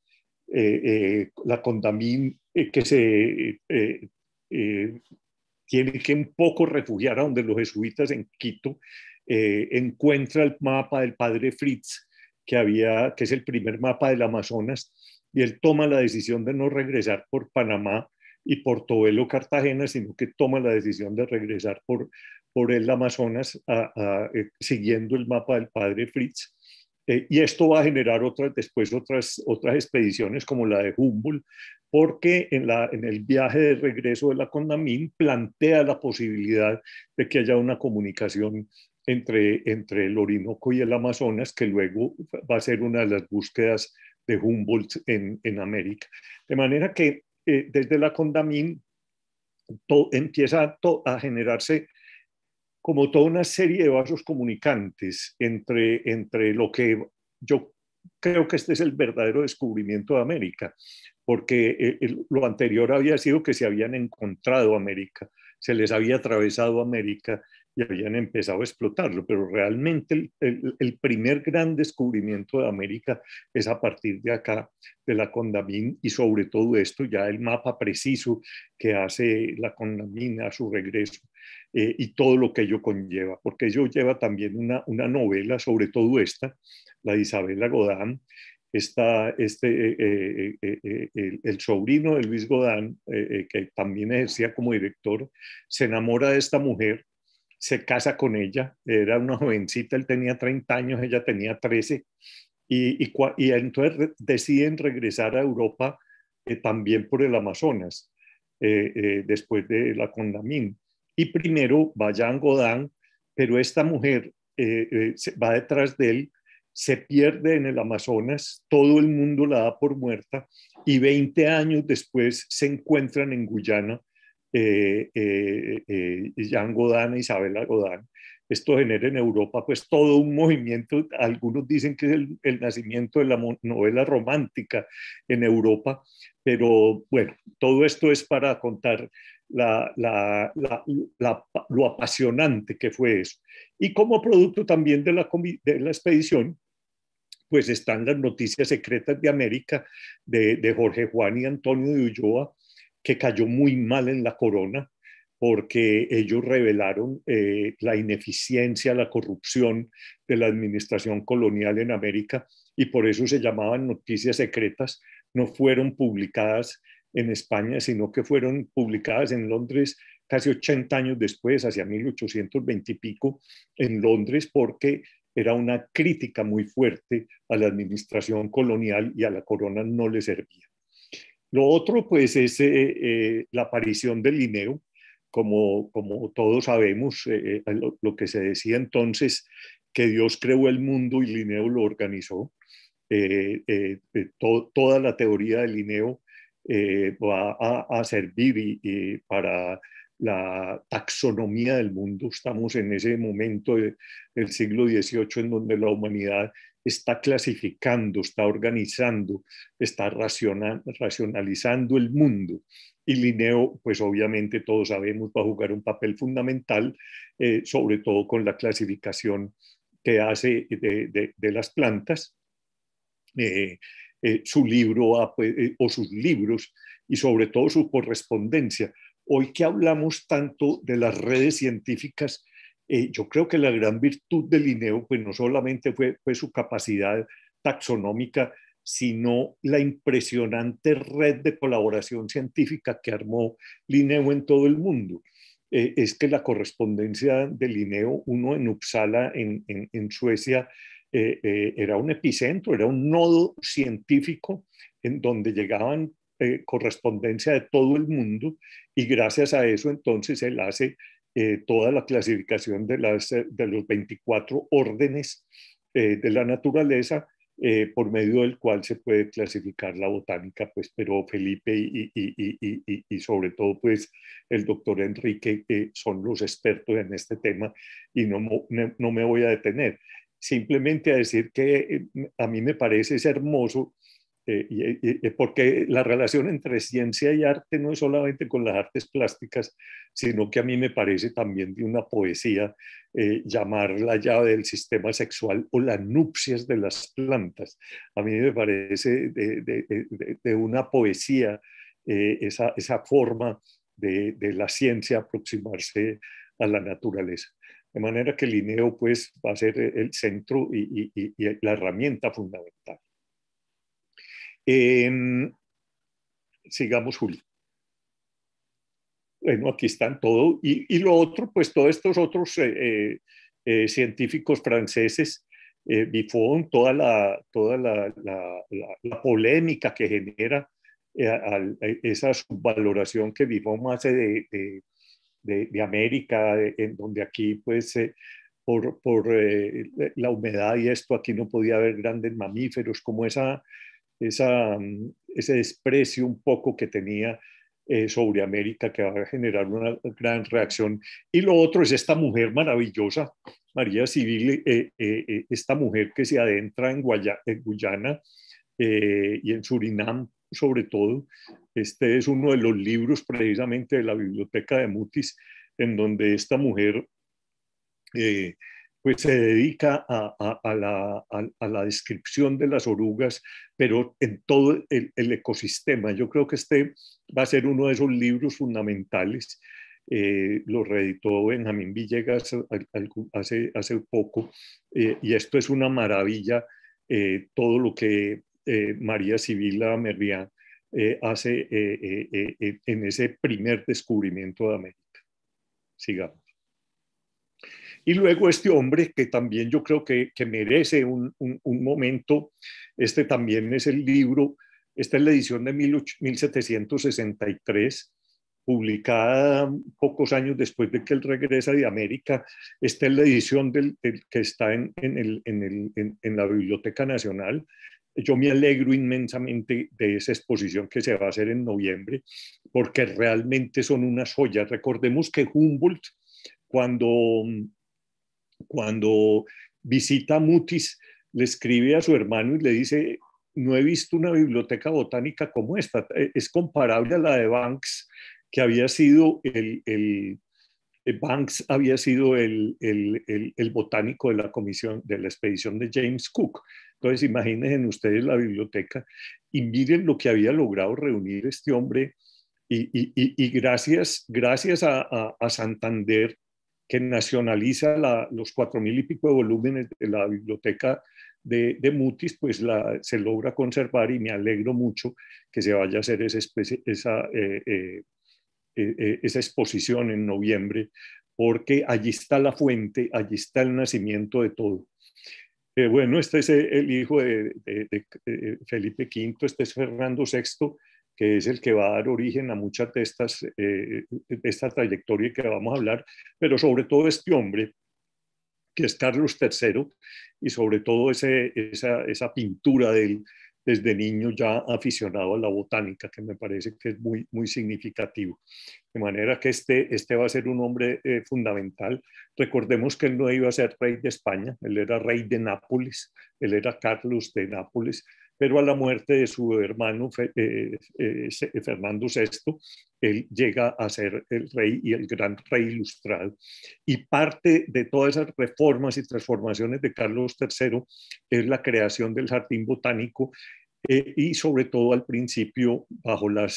eh, eh, La Condamín, eh, que se tiene que un poco refugiar a donde los jesuitas en Quito, encuentra el mapa del padre Fritz, que, había, que es el primer mapa del Amazonas, y él toma la decisión de no regresar por Panamá y por Tobelo, Cartagena, sino que toma la decisión de regresar por, por el Amazonas siguiendo el mapa del padre Fritz. Eh, y esto va a generar después otras, expediciones como la de Humboldt, porque en, el viaje de regreso de la Condamín plantea la posibilidad de que haya una comunicación entre, el Orinoco y el Amazonas, que luego va a ser una de las búsquedas de Humboldt en, América. De manera que eh, desde la Condamín empieza a generarse como toda una serie de vasos comunicantes entre, entre lo que yo creo que este es el verdadero descubrimiento de América, porque eh, lo anterior había sido que se habían encontrado América, se les había atravesado América, y habían empezado a explotarlo, pero realmente el, primer gran descubrimiento de América es a partir de acá, de la Condamine, y sobre todo esto ya el mapa preciso que hace la Condamine a su regreso eh, y todo lo que ello conlleva, porque ello lleva también una, una novela, sobre todo esta, la de Isabela Godán, está este, eh, eh, el, el, sobrino de Luis Godán, que también ejercía como director, se enamora de esta mujer se casa con ella, era una jovencita, él tenía 30 años, ella tenía 13, y, entonces deciden regresar a Europa eh, también por el Amazonas, eh, eh, después de la Condamín. Y primero vayan a Godán, pero esta mujer va detrás de él, se pierde en el Amazonas, todo el mundo la da por muerta, y 20 años después se encuentran en Guyana eh, eh, eh Jean Godin e Isabella Godin. Esto genera en Europa pues todo un movimiento, algunos dicen que es el, nacimiento de la novela romántica en Europa, pero bueno, todo esto es para contar lo apasionante que fue eso. Y como producto también de la, la expedición, pues están las noticias secretas de América de, de Jorge Juan y Antonio de Ulloa, que cayó muy mal en la corona porque ellos revelaron eh, la ineficiencia, la corrupción de la administración colonial en América y por eso se llamaban noticias secretas, no fueron publicadas en España, sino que fueron publicadas en Londres casi 80 años después, hacia 1820 y pico, en Londres, porque era una crítica muy fuerte a la administración colonial y a la corona no le servía. Lo otro, pues, es eh, eh, la aparición del linneo Como, como todos sabemos, eh, lo, que se decía entonces, que Dios creó el mundo y Linneo lo organizó. toda la teoría de Linneo va a, servir para la taxonomía del mundo. Estamos en ese momento del siglo XVIII en donde la humanidad está clasificando, está organizando, está racionalizando el mundo. Y Linneo, pues obviamente todos sabemos, va a jugar un papel fundamental, eh, sobre todo con la clasificación que hace de, las plantas. Eh, eh, su libro pues, o sus libros y sobre todo su correspondencia. Hoy que hablamos tanto de las redes científicas, eh, yo creo que la gran virtud de Linneo, pues no solamente fue, fue su capacidad taxonómica, sino la impresionante red de colaboración científica que armó Linneo en todo el mundo. Eh, es que la correspondencia de Linneo, uno en Uppsala, en, en, Suecia, eh, era un epicentro, era un nodo científico en donde llegaban correspondencia de todo el mundo y gracias a eso entonces él hace eh, toda la clasificación de, las, eh, de los 24 órdenes eh, de la naturaleza por medio del cual se puede clasificar la botánica, pues, pero Felipe y, y, y, y sobre todo pues el doctor Enrique que son los expertos en este tema y no, no me voy a detener. Simplemente a decir que a mí me parece es hermoso eh, eh, eh, porque la relación entre ciencia y arte no es solamente con las artes plásticas, sino que a mí me parece también de una poesía eh, llamar la llave del sistema sexual o las nupcias de las plantas. A mí me parece de, una poesía esa, forma de, la ciencia aproximarse a la naturaleza. De manera que el INEO pues, va a ser el centro y la herramienta fundamental. Em, sigamos, Juli. Bueno, aquí están todo. Y, lo otro, pues todos estos otros eh, eh, eh, científicos franceses, Bifón toda, la, toda la, polémica que genera esa subvaloración que Bifón hace de, América, en donde aquí pues por, la humedad y esto, aquí no podía haber grandes mamíferos, como esa, esa, mm, ese desprecio un poco que tenía eh, sobre América que va a generar una gran reacción. Y lo otro es esta mujer maravillosa, María Civil, eh, eh, esta mujer que se adentra en, en Guyana y en Surinam sobre todo. Este es uno de los libros precisamente de la biblioteca de Mutis, en donde esta mujer pues se dedica a, la, descripción de las orugas, pero en todo el, ecosistema. Yo creo que este va a ser uno de esos libros fundamentales. Eh, lo reeditó Benjamín Villegas hace, hace poco, eh, y esto es una maravilla, eh, todo lo que María Sibila Mervián hace en ese primer descubrimiento de América. Sigamos. Y luego este hombre, que también yo creo que, merece un, momento, este también es el libro, esta es la edición de 1763, publicada pocos años después de que él regresa de América. Esta es la edición del, que está en, en, en la Biblioteca Nacional. Yo me alegro inmensamente de esa exposición que se va a hacer en noviembre, porque realmente son unas joyas. Recordemos que Humboldt, cuando cuando visita Mutis, le escribe a su hermano y le dice, no he visto una biblioteca botánica como esta. Eh, es comparable a la de Banks, que había sido el, eh, Banks había sido el, el, el, botánico de la comisión de la expedición de James Cook. Entonces, imagínense ustedes la biblioteca y miren lo que había logrado reunir este hombre. Y, y, y, gracias, gracias a, a, a, Santander que nacionaliza los cuatro mil y pico de volúmenes de la biblioteca de, Mutis, pues se logra conservar y me alegro mucho que se vaya a hacer eh, eh, eh, esa, exposición en noviembre, porque allí está la fuente, allí está el nacimiento de todo. bueno, este es el hijo de, de Felipe V, este es Fernando VI, que es el que va a dar origen a muchas de estas, eh, esta trayectoria que vamos a hablar, pero sobre todo este hombre, que es Carlos III, y sobre todo esa, pintura de él desde niño ya aficionado a la botánica, que me parece que es muy, muy significativo. De manera que este, este va a ser un hombre eh, fundamental. Recordemos que él no iba a ser rey de España, él era rey de Nápoles, él era Carlos de Nápoles, pero a la muerte de su hermano eh, eh, eh, Fernando VI, él llega a ser el rey y el gran rey ilustrado. Y parte de todas esas reformas y transformaciones de Carlos III es la creación del jardín botánico y sobre todo al principio bajo la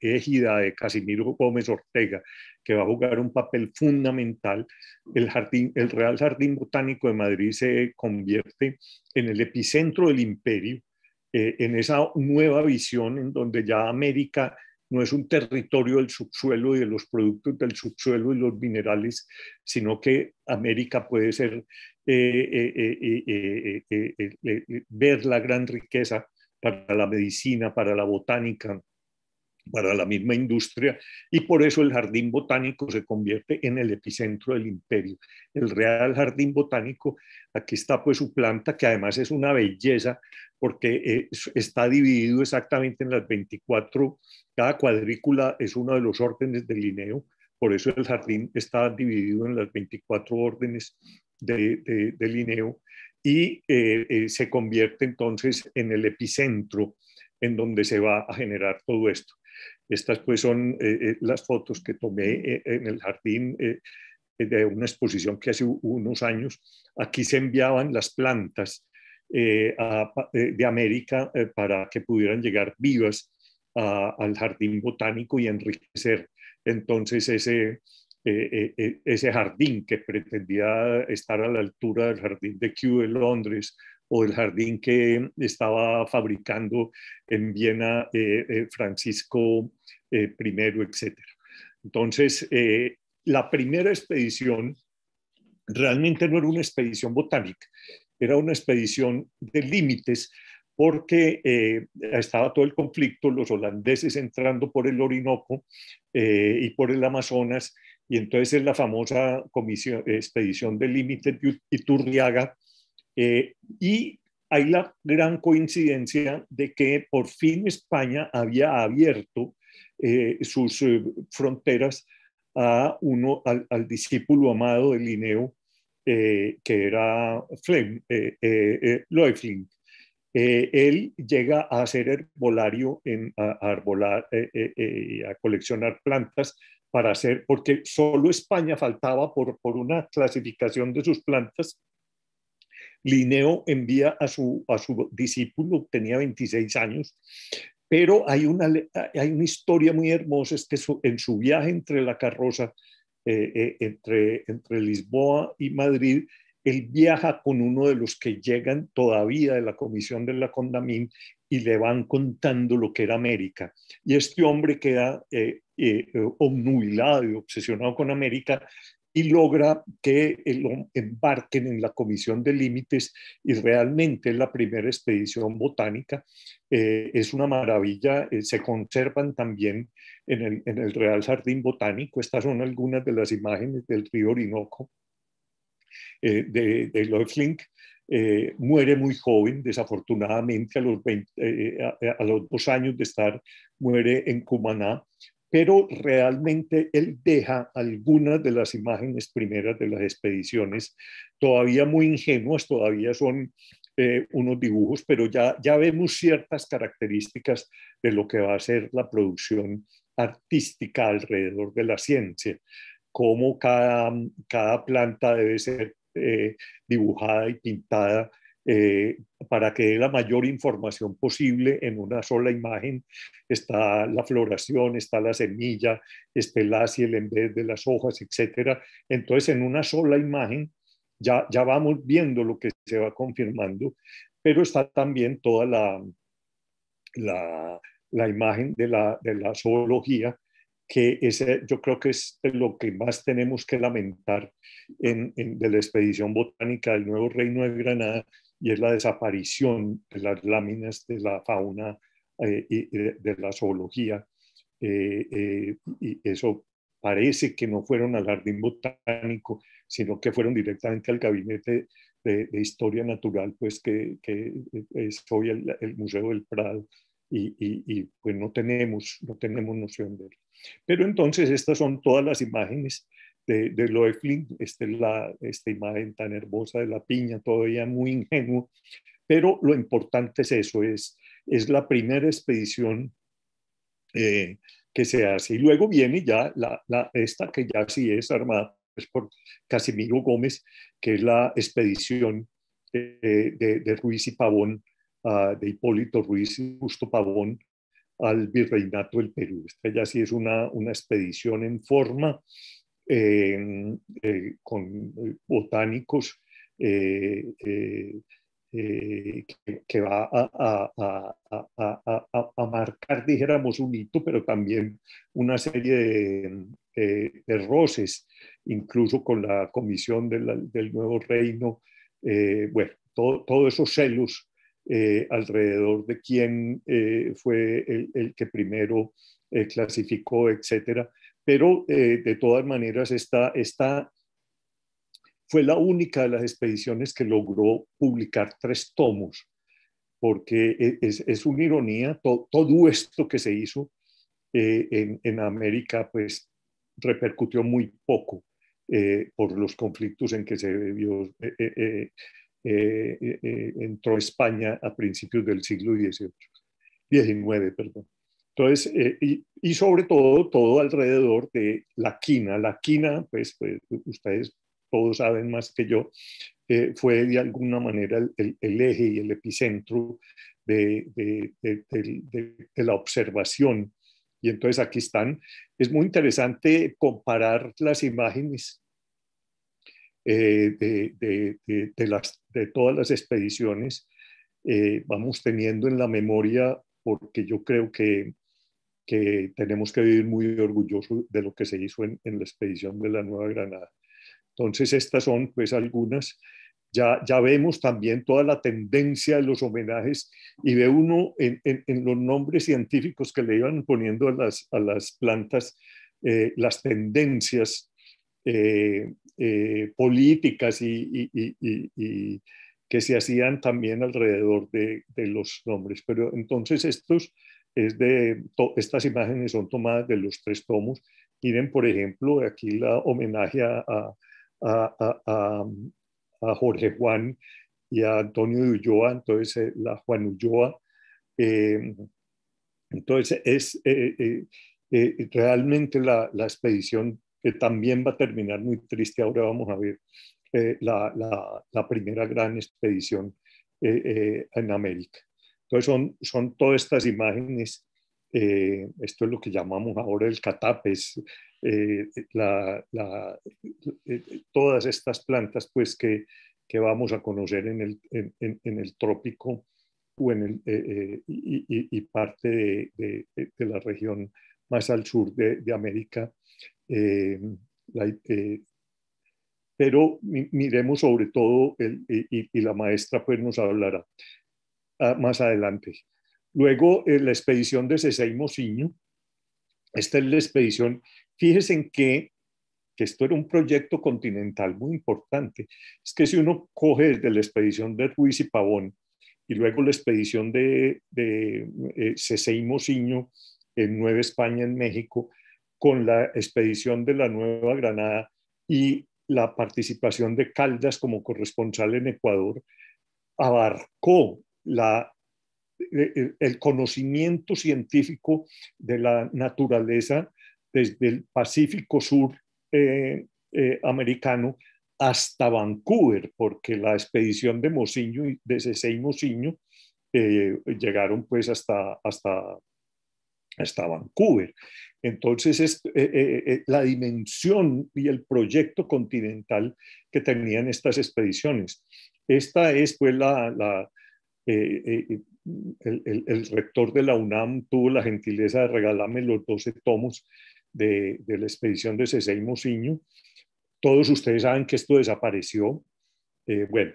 égida de Casimiro Gómez Ortega, que va a jugar un papel fundamental. El, jardín, el Real Jardín Botánico de Madrid se convierte en el epicentro del imperio eh, en esa nueva visión en donde ya América no es un territorio del subsuelo y de los productos del subsuelo y los minerales, sino que América puede ser eh, eh, ver la gran riqueza para la medicina, para la botánica, para la misma industria y por eso el jardín botánico se convierte en el epicentro del imperio. El Real Jardín Botánico, aquí está pues su planta, que además es una belleza porque está dividido exactamente en las 24, cada cuadrícula es uno de los órdenes del Linneo, por eso el jardín está dividido en las 24 órdenes de, Linneo y eh, eh, se convierte entonces en el epicentro en donde se va a generar todo esto. Estas pues son eh, eh, las fotos que tomé eh, en el jardín de una exposición que hace unos años. Aquí se enviaban las plantas de América para que pudieran llegar vivas al jardín botánico y enriquecer entonces ese, ese jardín que pretendía estar a la altura del jardín de Kew de Londres o el jardín que estaba fabricando en Viena eh, eh, Francisco eh, I, etc. Entonces, la primera expedición realmente no era una expedición botánica, era una expedición de límites porque estaba todo el conflicto, los holandeses entrando por el Orinoco y por el Amazonas, y entonces es la famosa comisión, expedición de límites de Iturriaga, eh, y hay la gran coincidencia de que por fin España había abierto eh, sus eh, fronteras a uno, al, discípulo amado de Linneo, que era Flem, él llega a ser herbolario, a, coleccionar plantas para hacer, porque solo España faltaba por, por una clasificación de sus plantas Linneo envía a su, a su discípulo, tenía 26 años, pero hay una, hay una historia muy hermosa, es que en su viaje entre la carroza, eh, eh, entre, entre Lisboa y Madrid, él viaja con uno de los que llegan todavía de la comisión de la Condamín y le van contando lo que era América. Y este hombre queda eh, eh y obsesionado con América y logra que lo embarquen en la Comisión de Límites y realmente la primera expedición botánica. Eh, es una maravilla, eh, se conservan también en el, Real Jardín Botánico. Estas son algunas de las imágenes del río Orinoco eh, de, de muere muy joven, desafortunadamente a los, 20, a, los dos años de estar, muere en Cumaná, pero realmente él deja algunas de las imágenes primeras de las expediciones, todavía muy ingenuas, todavía son eh, unos dibujos, pero ya, ya vemos ciertas características de lo que va a ser la producción artística alrededor de la ciencia, cómo cada, planta debe ser eh, dibujada y pintada eh, para que dé la mayor información posible en una sola imagen. Está la floración, está la semilla, está el en vez de las hojas, etc. Entonces, en una sola imagen ya, ya vamos viendo lo que se va confirmando, pero está también toda la, la, la imagen de la, de la zoología, que ese, yo creo que es lo que más tenemos que lamentar en, en, de la expedición botánica del Nuevo Reino de Granada, y es la desaparición de las láminas de la fauna eh, y de, la zoología. Eh, eh, y eso parece que no fueron al jardín botánico, sino que fueron directamente al gabinete de, historia natural, pues que, es hoy el, Museo del Prado. Y, y, pues no tenemos, no tenemos noción de él. Pero entonces estas son todas las imágenes de, de este, la, esta imagen tan hermosa de la piña, todavía muy ingenuo, pero lo importante es eso, es, es la primera expedición eh, que se hace. Y luego viene ya la, esta que ya sí es armada es pues, por Casimiro Gómez, que es la expedición eh, de, Ruiz y Pavón, ah, de Hipólito Ruiz y Justo Pavón al Virreinato del Perú. Esta ya sí es una, una expedición en forma eh, con eh, botánicos eh, que, va a, marcar, dijéramos, un hito, pero también una serie de, roces, incluso con la comisión del nuevo reino. bueno, todos esos celos alrededor de quién fue el, que primero clasificó, etcétera, pero eh, de todas maneras, esta, esta fue la única de las expediciones que logró publicar tres tomos, porque e, es, una ironía, todo esto que se hizo eh, en, América, pues repercutió muy poco eh, por los conflictos en que se vio, entró España a principios del siglo XVIII. XIX, perdón. Entonces, eh, y, sobre todo, todo alrededor de la quina. La quina, pues, pues ustedes todos saben más que yo, eh, fue de alguna manera el, eje y el epicentro de, la observación. Y entonces aquí están. Es muy interesante comparar las imágenes eh, de, de, las, de todas las expediciones. Eh, vamos teniendo en la memoria, porque yo creo que que tenemos que vivir muy orgullosos de lo que se hizo en, la expedición de la Nueva Granada. Entonces, estas son pues algunas. Ya, ya vemos también toda la tendencia de los homenajes y ve uno en, los nombres científicos que le iban poniendo a las, a las plantas eh, las tendencias eh, eh, políticas y, que se hacían también alrededor de, los nombres. Pero entonces estos de, estas imágenes son tomadas de los tres tomos. Miren, por ejemplo, aquí la homenaje a, Jorge Juan y a Antonio de Ulloa, entonces eh, la Juan Ulloa. Em, entonces es eh, eh, realmente la, expedición que también va a terminar muy triste, ahora vamos a ver la, la, primera gran expedición en América. Entonces son, son todas estas imágenes, eh, esto es lo que llamamos ahora el catapes, eh, eh, todas estas plantas pues que, vamos a conocer en el, en, trópico o y, parte de, la región más al sur de, de América. pero miremos sobre todo, el, y, y, la maestra pues nos hablará más adelante. Luego, eh, la expedición de Cesey Mociño. Esta es la expedición. Fíjense en que, esto era un proyecto continental muy importante. Es que si uno coge desde la expedición de Ruiz y Pavón y luego la expedición de, de Cesey eh, en Nueva España, en México, con la expedición de la Nueva Granada y la participación de Caldas como corresponsal en Ecuador, abarcó la, eh, eh, el conocimiento científico de la naturaleza desde el Pacífico Sur eh, americano hasta Vancouver, porque la expedición de Mociño y de Cesey Mociño llegaron pues hasta, hasta, hasta Vancouver. Entonces, es, la dimensión y el proyecto continental que tenían estas expediciones. Esta es pues la, la eh, eh, el, rector de la UNAM tuvo la gentileza de regalarme los 12 tomos de, la expedición de Cesey Mociño, Todos ustedes saben que esto desapareció. Eh, bueno,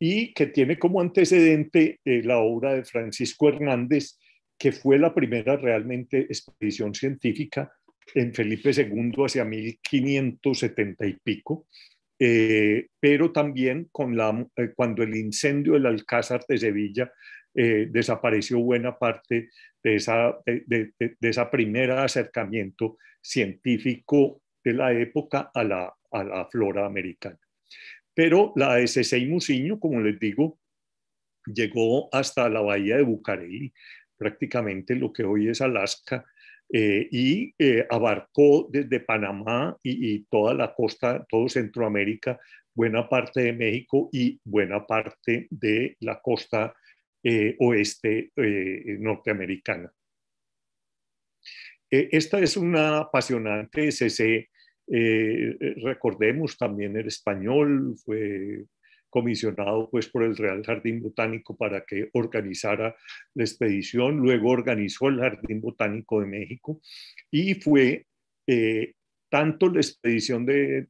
y que tiene como antecedente la obra de Francisco Hernández, que fue la primera realmente expedición científica en Felipe II hacia 1570 y pico, eh, pero también con la, eh, cuando el incendio del Alcázar de Sevilla eh, desapareció buena parte de, esa, de, de, de ese primer acercamiento científico de la época a la, a la flora americana. Pero la S. Musiño, como les digo, llegó hasta la bahía de Bucareli, prácticamente lo que hoy es Alaska, eh, y eh, abarcó desde Panamá y, toda la costa, todo Centroamérica, buena parte de México y buena parte de la costa eh, oeste norteamericana. esta es una apasionante CC. recordemos también el español, fue comisionado pues por el Real Jardín Botánico para que organizara la expedición, luego organizó el Jardín Botánico de México y fue eh, tanto la expedición de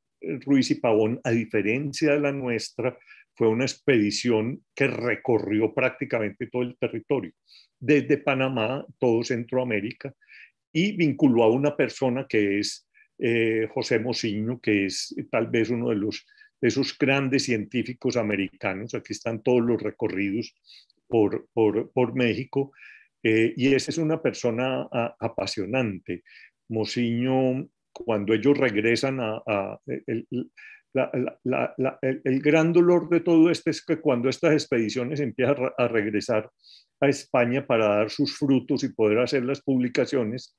Ruiz y Pavón, a diferencia de la nuestra, fue una expedición que recorrió prácticamente todo el territorio, desde Panamá, todo Centroamérica, y vinculó a una persona que es eh, José Mociño, que es tal vez uno de los de esos grandes científicos americanos. Aquí están todos los recorridos por, México. Eh, y esa es una persona apasionante. Mosiño, cuando ellos regresan a... el, el, gran dolor de todo esto es que cuando estas expediciones empiezan a regresar a España para dar sus frutos y poder hacer las publicaciones,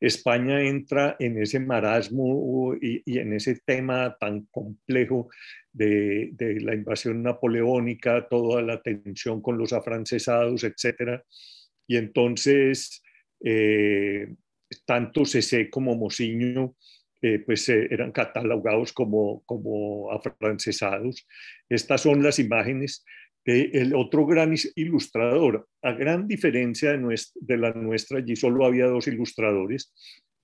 España entra en ese marasmo uh, y, en ese tema tan complejo de, la invasión napoleónica, toda la tensión con los afrancesados, etc. Y entonces, eh, tanto Cese como Mosiño eh, pues eh, eran catalogados como, como afrancesados. Estas son las imágenes el otro gran ilustrador, a gran diferencia de, de, la nuestra, allí solo había dos ilustradores,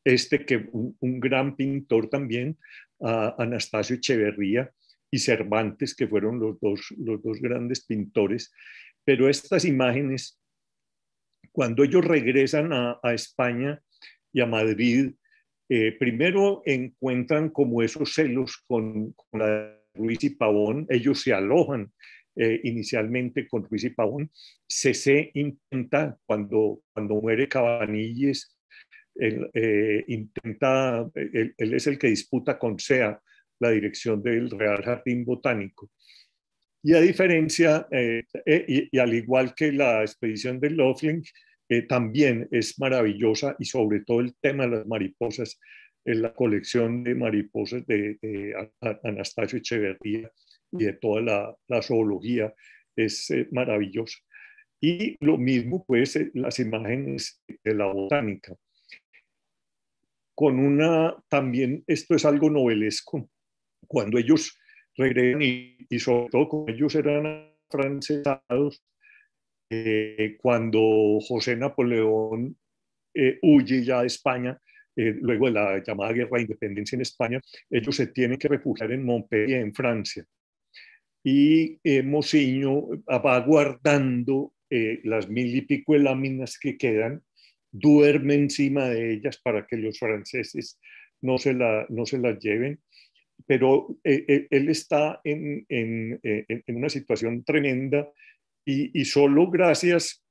este que un, gran pintor también, Anastasio Echeverría y Cervantes, que fueron los dos, los dos grandes pintores, pero estas imágenes, cuando ellos regresan a, España y a Madrid, eh, primero encuentran como esos celos con, con la Ruiz y Pavón, ellos se alojan eh, inicialmente con Luis y Pavón. CC intenta, cuando, cuando muere Cabanilles, él, eh, intenta, él, es el que disputa con SEA la dirección del Real Jardín Botánico. Y a diferencia, eh, y, al igual que la expedición de Laughlin, también es maravillosa y sobre todo el tema de las mariposas, en la colección de mariposas de, de Anastasio Echeverría, y de toda la, zoología es eh, maravilloso maravillosa. Y lo mismo, pues, eh, las imágenes de la botánica. Con una, también esto es algo novelesco, cuando ellos regresan y, sobre todo cuando ellos eran francesados, eh, cuando José Napoleón huye ya a España, luego de la llamada guerra de independencia en España, ellos se tienen que refugiar en Montpellier, en Francia y eh, va guardando las mil y pico de láminas que quedan, duerme encima de ellas para que los franceses no se, la, no se las lleven, pero eh, eh, él está eh, en, una situación tremenda y, solo gracias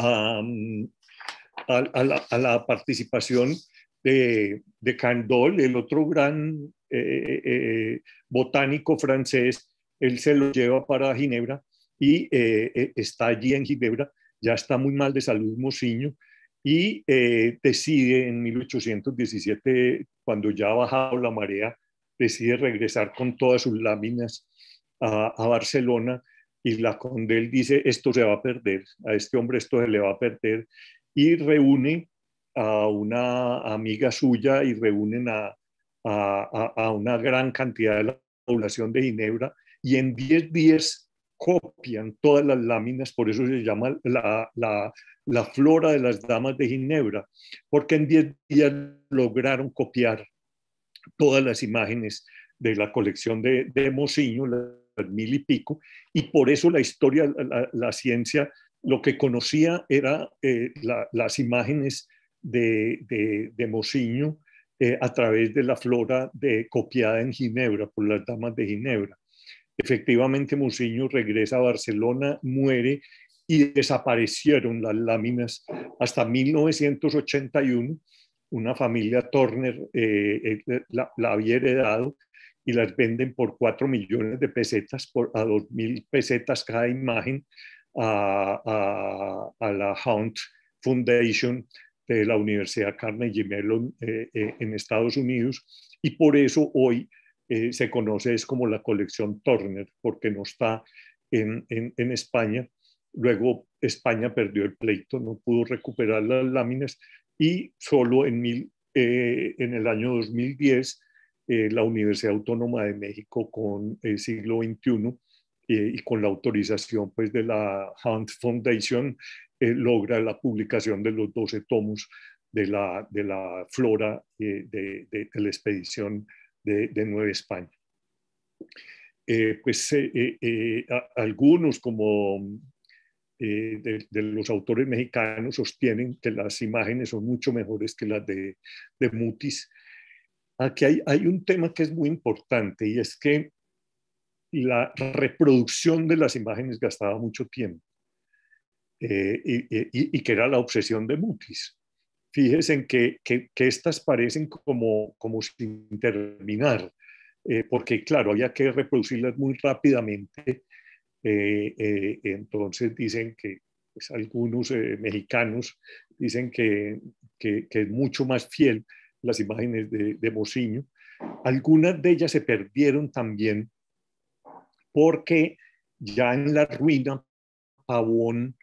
mm, a, la, participación de, de Candol, el otro gran eh, eh, eh, botánico francés, él se lo lleva para Ginebra y está allí en Ginebra, ya está muy mal de salud Mociño y decide en 1817, cuando ya ha bajado la marea, decide regresar con todas sus láminas a, Barcelona y la Condel dice, esto se va a perder, a este hombre esto se le va a perder, y reúne a una amiga suya y reúnen a, a, una gran cantidad de la población de Ginebra y en 10 días copian todas las láminas, por eso se llama la, flora de las damas de Ginebra, porque en 10 días lograron copiar todas las imágenes de la colección de, de Mocinho, las mil y pico, y por eso la historia, la, ciencia, lo que conocía era eh, las imágenes de, de, de Mocinho, eh, a través de la flora de, copiada en Ginebra por las damas de Ginebra. Efectivamente, Musiño regresa a Barcelona, muere y desaparecieron las láminas hasta 1981. Una familia Turner eh, eh, la, había heredado y las venden por 4 millones de pesetas, por, a 2 mil pesetas cada imagen, a, a la Hunt Foundation de la Universidad Carnegie Mellon eh, eh, en Estados Unidos y por eso hoy eh, se conoce es como la colección Turner, porque no está en, en, España. Luego España perdió el pleito, no pudo recuperar las láminas y solo en, mil, en el año 2010 la Universidad Autónoma de México con el siglo XXI y con la autorización pues, de la Hunt Foundation eh, logra la publicación de los 12 tomos de la, de la flora eh, de, la expedición de, Nueva España. Eh, pues algunos como de, los autores mexicanos sostienen que las imágenes son mucho mejores que las de, Mutis. Aquí hay un tema que es muy importante y es que la reproducción de las imágenes gastaba mucho tiempo. Eh, y, que era la obsesión de Mutis. Fíjense en que, que, estas parecen como, como sin terminar, eh, porque claro, había que reproducirlas muy rápidamente. Eh, entonces dicen que pues, algunos mexicanos dicen que, que, es mucho más fiel las imágenes de, de Algunas de ellas se perdieron también porque ya en la ruina Pavón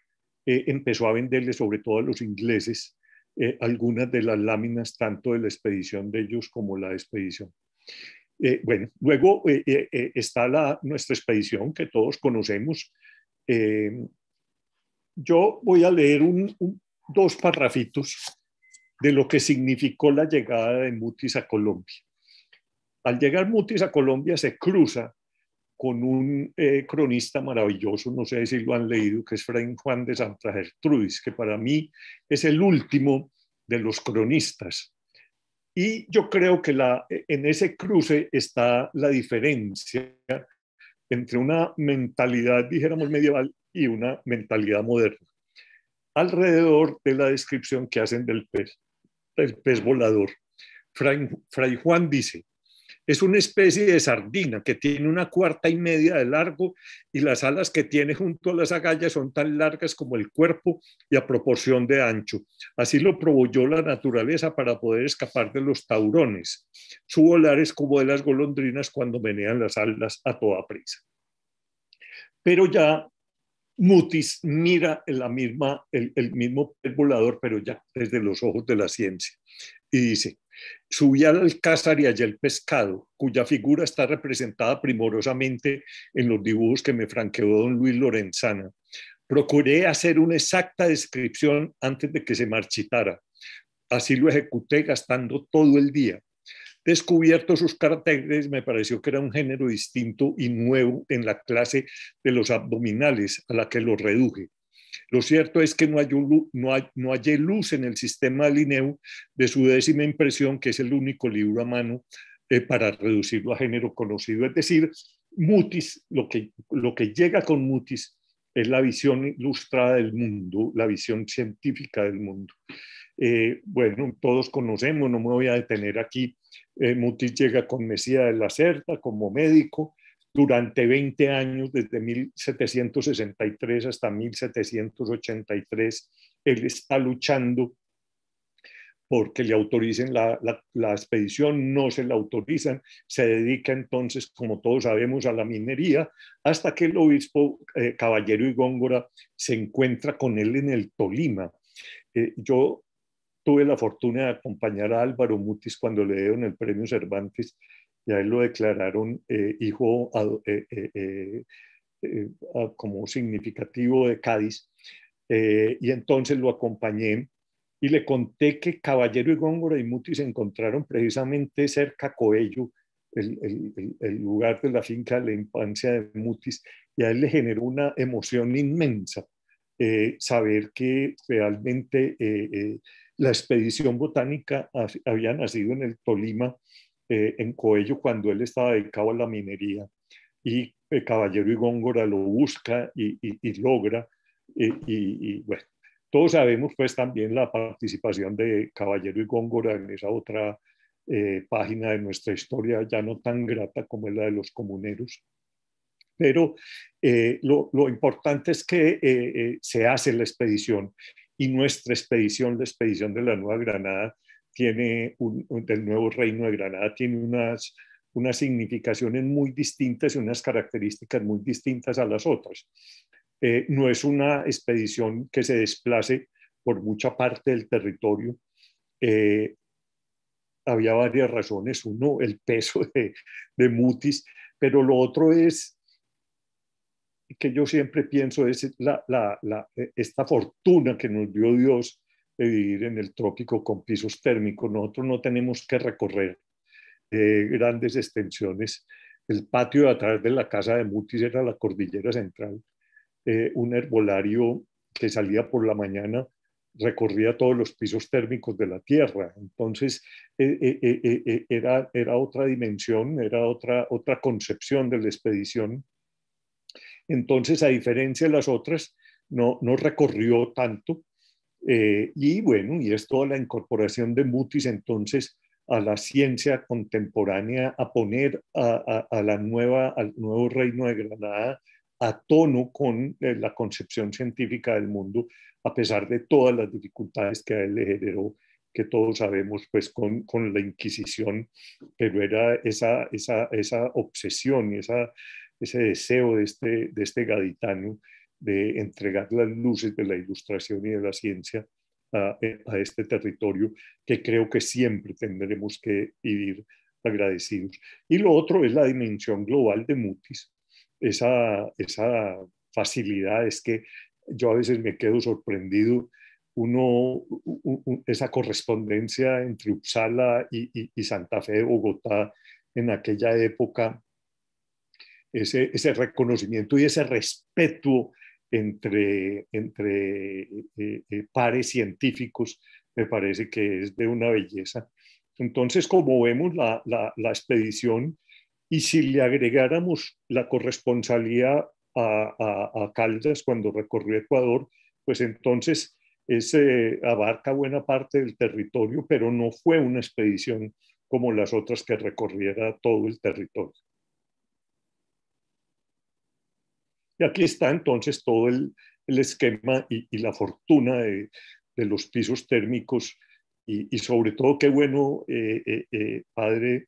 eh, empezó a venderle sobre todo a los ingleses eh, algunas de las láminas tanto de la expedición de ellos como la expedición. Eh, bueno, luego está la, nuestra expedición que todos conocemos. yo voy a leer dos parrafitos de lo que significó la llegada de Mutis a Colombia. Al llegar Mutis a Colombia se cruza con un eh, cronista maravilloso, no sé si lo han leído, que es Fray Juan de Santa Gertrudis, que para mí es el último de los cronistas. Y yo creo que la, eh, en ese cruce está la diferencia entre una mentalidad, dijéramos, medieval y una mentalidad moderna, alrededor de la descripción que hacen del pez, del pez volador. Fray, Fray Juan dice, es una especie de sardina que tiene una cuarta y media de largo y las alas que tiene junto a las agallas son tan largas como el cuerpo y a proporción de ancho. Así lo proveyó la naturaleza para poder escapar de los taurones. Su volar es como de las golondrinas cuando menean las alas a toda prisa. Pero ya Mutis mira la misma, el, mismo volador, pero ya desde los ojos de la ciencia, y dice, subí al alcázar y hallé el pescado, cuya figura está representada primorosamente en los dibujos que me franqueó don Luis Lorenzana. Procuré hacer una exacta descripción antes de que se marchitara. Así lo ejecuté gastando todo el día descubierto sus caracteres, me pareció que era un género distinto y nuevo en la clase de los abdominales a la que lo reduje. Lo cierto es que no, hay, no, hay, no hallé luz en el sistema Linneo de su décima impresión, que es el único libro a mano eh, para reducirlo a género conocido. Es decir, Mutis, lo que, lo que llega con Mutis es la visión ilustrada del mundo, la visión científica del mundo. Eh, bueno, todos conocemos, no me voy a detener aquí, eh, Mutis llega con Mesía de la Cerda como médico durante 20 años, desde 1763 hasta 1783, él está luchando porque le autoricen la, expedición, no se le autorizan, se dedica entonces, como todos sabemos, a la minería, hasta que el obispo eh, Caballero y Góngora se encuentra con él en el Tolima. Eh, yo tuve la fortuna de acompañar a Álvaro Mutis cuando le dieron el premio Cervantes y a él lo declararon eh, hijo eh, eh, como significativo de Cádiz. y entonces lo acompañé y le conté que Caballero y Góngora y Mutis se encontraron precisamente cerca Coello, el, el, lugar de la finca de la infancia de Mutis, y a él le generó una emoción inmensa saber que realmente la expedición botánica había nacido en el Tolima, eh, en Coello, cuando él estaba dedicado a la minería. Y eh, Caballero y Góngora lo busca y, logra. Eh, y, bueno, todos sabemos pues también la participación de Caballero y Góngora en esa otra página de nuestra historia, ya no tan grata como es la de los comuneros. Pero lo, importante es que se hace la expedición y nuestra expedición, la expedición de la Nueva Granada, tiene del nuevo reino de Granada, tiene unas, unas significaciones muy distintas y unas características muy distintas a las otras. Eh, no es una expedición que se desplace por mucha parte del territorio. Eh, había varias razones. Uno, el peso de, de Mutis, pero lo otro es que yo siempre pienso es la, la, e, esta fortuna que nos dio Dios de vivir en el trópico con pisos térmicos. Nosotros no tenemos que recorrer eh, grandes extensiones. El patio de atrás de la casa de Mutis era la cordillera central. Eh, un herbolario que salía por la mañana recorría todos los pisos térmicos de la Tierra. Entonces, eh, era, era otra dimensión, era otra, otra concepción de la expedición entonces, a diferencia de las otras, no, no recorrió tanto. Eh, y bueno, y es toda la incorporación de Mutis entonces a la ciencia contemporánea, a poner a, la nueva, al nuevo reino de Granada a tono con eh, la concepción científica del mundo, a pesar de todas las dificultades que a él le generó, que todos sabemos, pues con, la Inquisición, pero era esa, esa, esa obsesión y esa ese deseo de este, de este gaditano de entregar las luces de la ilustración y de la ciencia a, este territorio que creo que siempre tendremos que vivir agradecidos. Y lo otro es la dimensión global de Mutis, esa, facilidad es que yo a veces me quedo sorprendido uno, esa correspondencia entre Uppsala y, y Santa Fe de Bogotá en aquella época ese, reconocimiento y ese respeto entre, eh, eh, pares científicos me parece que es de una belleza. Entonces, como vemos la, expedición, y si le agregáramos la corresponsalía a, a Caldas cuando recorrió Ecuador, pues entonces ese abarca buena parte del territorio, pero no fue una expedición como las otras que recorriera todo el territorio. Y aquí está entonces todo el, esquema y, la fortuna de, los pisos térmicos y, sobre todo qué bueno, eh, eh, eh, padre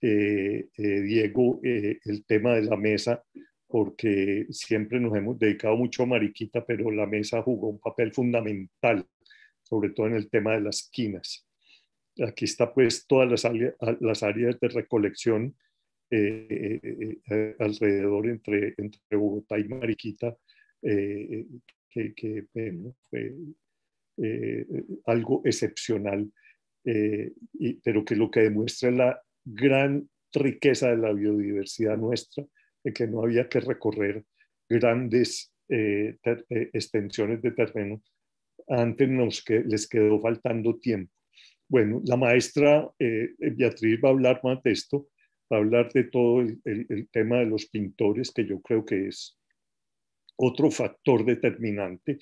Diego, el tema de la mesa, porque siempre nos hemos dedicado mucho a Mariquita, pero la mesa jugó un papel fundamental, sobre todo en el tema de las esquinas. Aquí está pues todas las áreas de recolección eh, eh, eh, alrededor entre, entre Bogotá y Mariquita, que, fue algo excepcional, pero que lo que demuestra es la gran riqueza de la biodiversidad nuestra, que no había que recorrer grandes extensiones de terreno. Antes nos que, les quedó faltando tiempo. Bueno, la maestra Beatriz va a hablar más de esto, hablar de todo el, tema de los pintores, que yo creo que es otro factor determinante,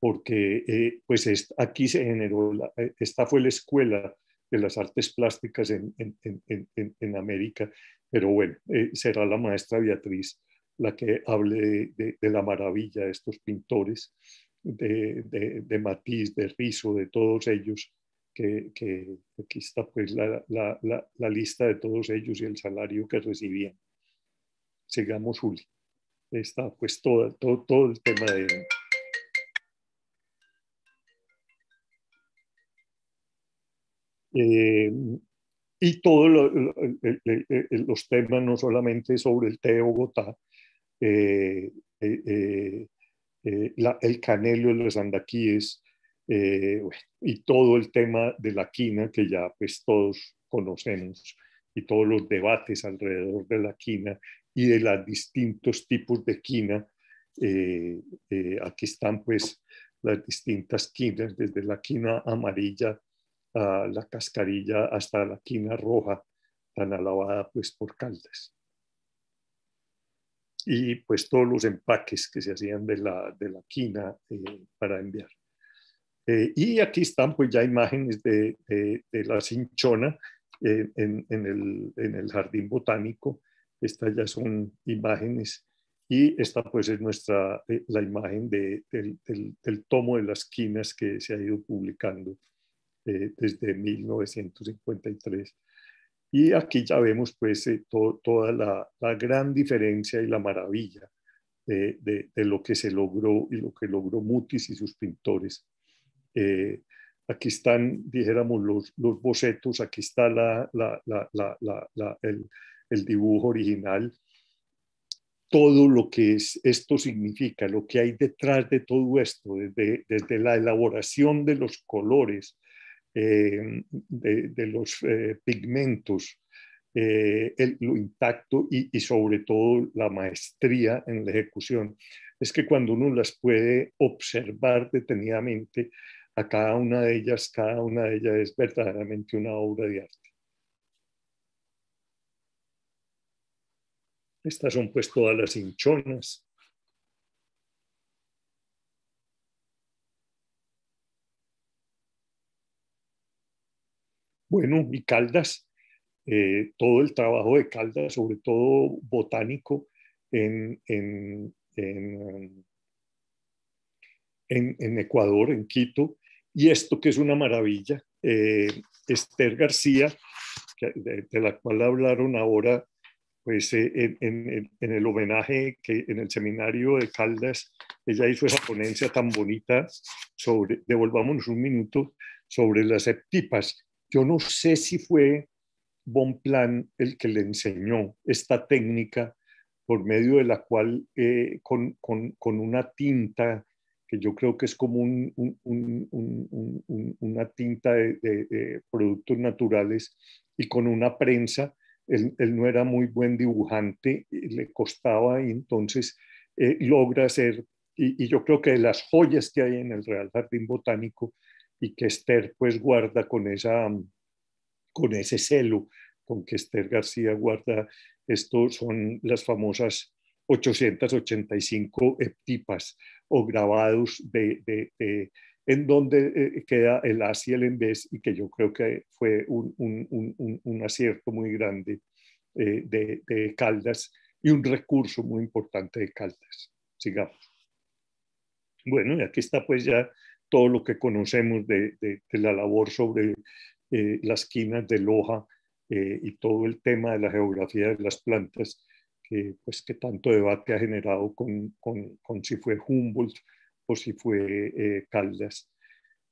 porque eh, pues aquí se generó, eh, esta fue la escuela de las artes plásticas en, América, pero bueno, eh, será la maestra Beatriz la que hable de, la maravilla de estos pintores, de, de, Matiz, de Rizo, de todos ellos, que, que aquí está pues la, la, la, lista de todos ellos y el salario que recibían. Sigamos, Juli. Está pues todo, todo, el tema de... Eh, y todos los temas, no solamente sobre el té Bogotá, eh, eh, eh, eh el canelo los andaquíes, eh, y todo el tema de la quina que ya pues todos conocemos y todos los debates alrededor de la quina y de los distintos tipos de quina. Eh, eh, aquí están pues las distintas quinas, desde la quina amarilla a la cascarilla hasta la quina roja, tan alabada pues por Caldas. Y pues todos los empaques que se hacían de la, de la quina para enviar. Eh, y aquí están pues ya imágenes de, la cinchona eh, en, el, en, el, jardín botánico. Estas ya son imágenes y esta pues es nuestra, eh, la imagen de, del, tomo de las quinas que se ha ido publicando desde 1953. Y aquí ya vemos pues toda la, gran diferencia y la maravilla de lo que se logró y lo que logró Mutis y sus pintores eh, aquí están, dijéramos, los, bocetos, aquí está la, el, dibujo original, todo lo que esto significa, lo que hay detrás de todo esto, desde, la elaboración de los colores, eh, de, los eh, pigmentos, el, lo intacto y, sobre todo la maestría en la ejecución, es que cuando uno las puede observar detenidamente, cada una de ellas, cada una de ellas es verdaderamente una obra de arte. Estas son pues todas las hinchonas. Bueno, y Caldas, eh, todo el trabajo de Caldas, sobre todo botánico, en Ecuador, en Quito, y esto que es una maravilla, eh, Esther García, de, la cual hablaron ahora, pues eh, en, el homenaje que en el seminario de Caldas, ella hizo esa ponencia tan bonita sobre, devolvámonos un minuto, sobre las septipas. Yo no sé si fue Bonplan el que le enseñó esta técnica por medio de la cual eh, con, una tinta que yo creo que es como una tinta de, productos naturales y con una prensa. Él, no era muy buen dibujante, le costaba y entonces eh, logra hacer, y, yo creo que las joyas que hay en el Real Jardín Botánico y que Esther pues guarda con, esa, con ese celo con que Esther García guarda, esto son las famosas 885 eptipas o grabados de, en donde eh, queda el as y el y que yo creo que fue un, acierto muy grande eh, de, Caldas y un recurso muy importante de Caldas. Sigamos. Bueno, y aquí está pues ya todo lo que conocemos de, la labor sobre eh, las quinas de Loja y todo el tema de la geografía de las plantas eh, pues que tanto debate ha generado con, con, con si fue Humboldt o si fue eh, Caldas.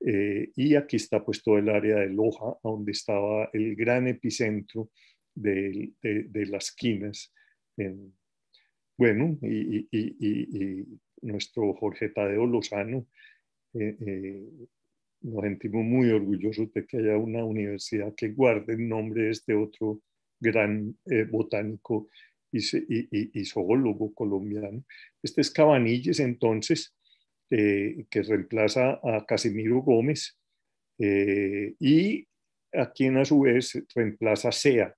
Eh, y aquí está pues todo el área de Loja, donde estaba el gran epicentro de, las quinas. bueno, y, y, nuestro Jorge Tadeo Lozano, nos sentimos muy orgullosos de que haya una universidad que guarde el nombre de este otro gran botánico y, y, zoólogo colombiano. Este es Cabanilles entonces, eh, que reemplaza a Casimiro Gómez eh, y a quien a su vez reemplaza SEA,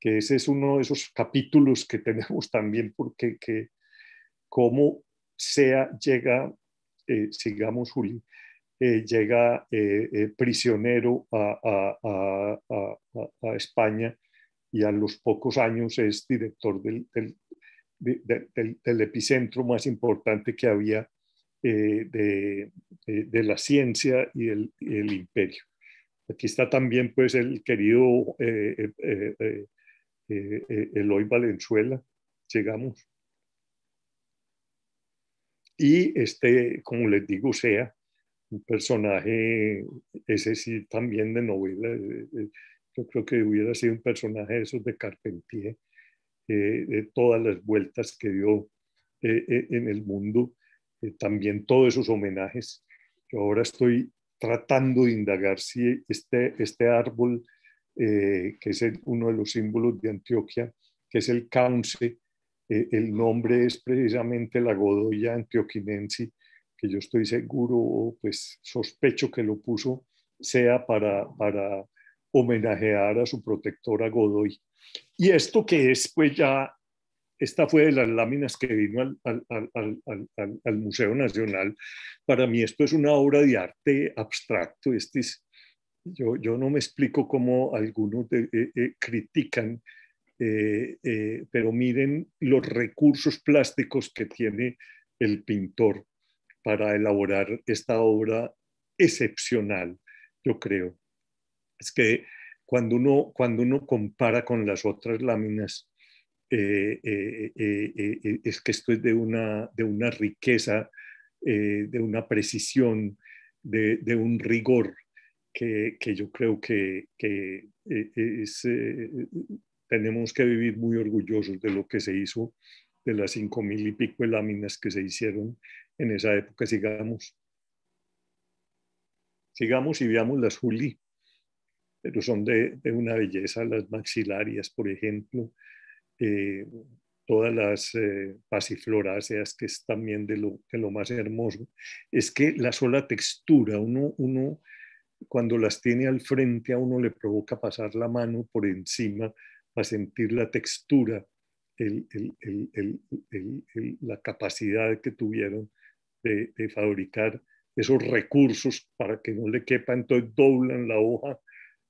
que ese es uno de esos capítulos que tenemos también porque que, cómo SEA llega, eh, sigamos Juli, llega prisionero a, a, a, a, España y a los pocos años es director del, del, del, epicentro más importante que había eh, de, de, la ciencia y el, el, imperio. Aquí está también pues el querido eh, eh, eh, Eloy Valenzuela, llegamos. Y este, como les digo, sea un personaje, ese sí también de novela, yo creo que hubiera sido un personaje de esos de Carpentier, eh, de todas las vueltas que dio eh, eh, en el mundo, también todos esos homenajes. Yo ahora estoy tratando de indagar si este, este árbol, que es uno de los símbolos de Antioquia, que es el caunce, el nombre es precisamente la godoya antioquinense, que yo estoy seguro, pues sospecho que lo puso, sea para, para homenajear a su protectora Godoy. Y esto que es, pues ya, esta fue de las láminas que vino al, al, al, Museo Nacional. Para mí esto es una obra de arte abstracto. Este es, yo, yo, no me explico cómo algunos eh, eh, critican, eh, pero miren los recursos plásticos que tiene el pintor para elaborar esta obra excepcional, yo creo. Es que cuando uno, cuando uno compara con las otras láminas, eh, eh, eh, es que esto es de una, de una riqueza, de una precisión, de, un rigor que, yo creo que, tenemos que vivir muy orgullosos de lo que se hizo, de las cinco mil y pico de láminas que se hicieron en esa época. Sigamos. Sigamos y veamos las Juli pero son de, una belleza las maxilarias, por ejemplo, eh, todas las eh, pasifloráceas, que es también de lo, más hermoso, es que la sola textura, uno, cuando las tiene al frente a uno le provoca pasar la mano por encima para sentir la textura, la capacidad que tuvieron de, de fabricar esos recursos para que no le quepa, entonces doblan la hoja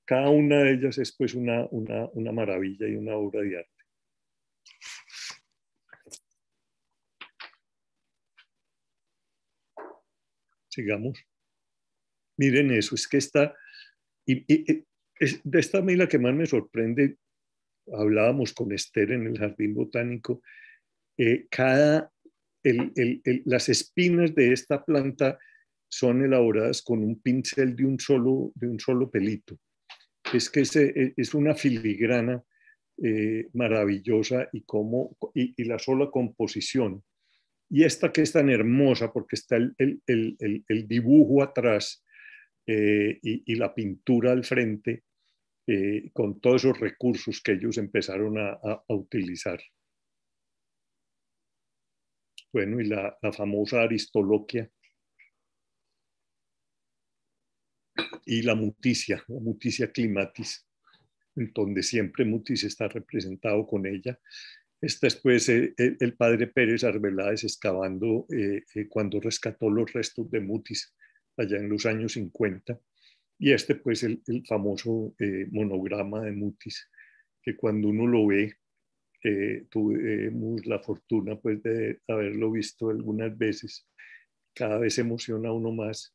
cada una de ellas es pues una, maravilla y una obra de arte. Sigamos. Miren eso, es que esta, y, de esta a mí la que más me sorprende, hablábamos con Esther en el jardín botánico, eh, cada, las espinas de esta planta son elaboradas con un pincel de un solo, de un solo pelito es que e, es una filigrana eh, maravillosa y, y, la sola composición. Y esta que es tan hermosa porque está el, dibujo atrás eh, y, la pintura al frente eh, con todos esos recursos que ellos empezaron a, utilizar. Bueno, y la, la famosa aristoloquia y la muticia, la muticia climatis, en donde siempre Mutis está representado con ella. Esta es pues eh, eh, el, padre Pérez Arbeláez excavando eh, cuando rescató los restos de Mutis allá en los años 50. Y este pues el, famoso monograma de Mutis, que cuando uno lo ve, eh, tuvimos la fortuna pues de haberlo visto algunas veces, cada vez emociona uno más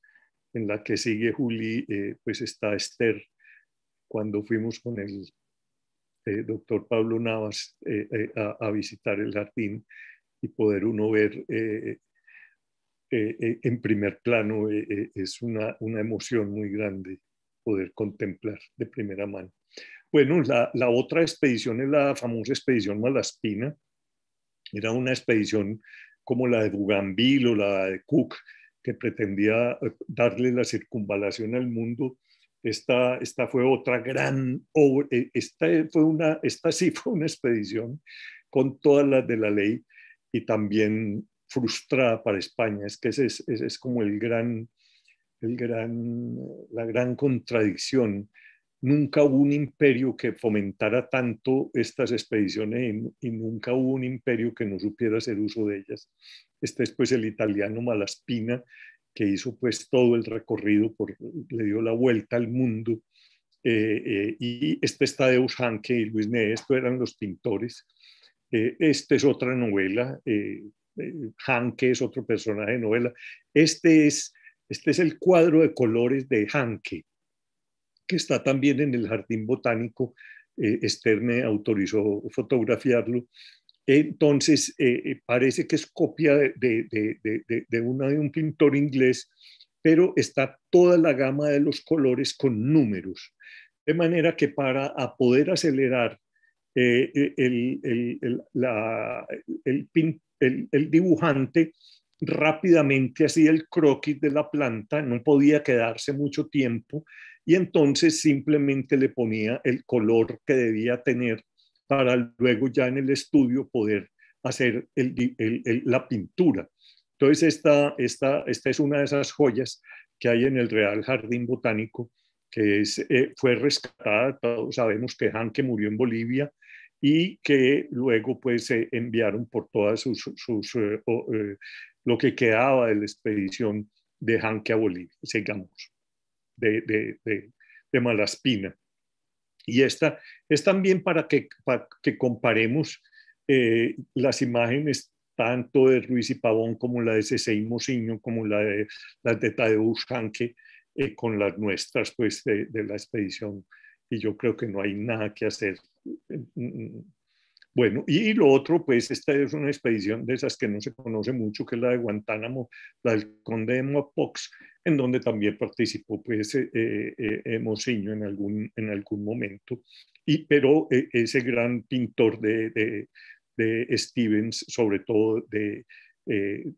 en la que sigue Juli, eh, pues está Esther, cuando fuimos con el eh, doctor Pablo Navas eh, a, a, visitar el jardín y poder uno ver en primer plano, es una, una, emoción muy grande poder contemplar de primera mano. Bueno, la, la otra expedición es la famosa expedición Malaspina. Era una expedición como la de Bougainville o la de Cook, que pretendía eh, darle la circunvalación al mundo. Esta, esta fue otra gran eh, esta, fue una, esta sí fue una expedición con todas las de la ley y también frustrada para España. Es que ese es, es como el gran, el gran, la gran contradicción nunca hubo un imperio que fomentara tanto estas expediciones y, nunca hubo un imperio que no supiera hacer uso de ellas. Este es pues el italiano Malaspina, que hizo pues todo el recorrido, por, le dio la vuelta al mundo. Eh, eh, y este está de Hanke y Luis Ney, estos eran los pintores. Eh, esta es otra novela, Hanke es otro personaje de novela. Este es, este es el cuadro de colores de Hanke, que está también en el Jardín Botánico. Eh, Sterne autorizó fotografiarlo. Entonces, eh, eh, parece que es copia de, de, de, de, una, de un pintor inglés, pero está toda la gama de los colores con números. De manera que para poder acelerar el, el, el, el, dibujante, rápidamente así el croquis de la planta, no podía quedarse mucho tiempo y entonces simplemente le ponía el color que debía tener para luego ya en el estudio poder hacer la pintura. Entonces esta, esta, esta es una de esas joyas que hay en el Real Jardín Botánico, que es, eh, fue rescatada, todos sabemos que Hanke murió en Bolivia y que luego pues se enviaron por todas sus, eh, eh, lo que quedaba de la expedición de Hanke a Bolivia, digamos, de, de, Malaspina. Y esta es también para que, que comparemos eh, las imágenes tanto de Ruiz y Pavón como la de Cesey Mociño, como la de, de Tadeusz Hanke, eh, con las nuestras pues, de, la expedición. Y yo creo que no hay nada que hacer mm, mm, bueno, y lo otro, pues esta es una expedición de esas que no se conoce mucho, que es la de Guantánamo, la del conde de Mopox, en donde también participó pues eh, eh, eh, eh en algún, en algún momento, y, pero ese gran pintor de, Stevens, sobre todo de, de,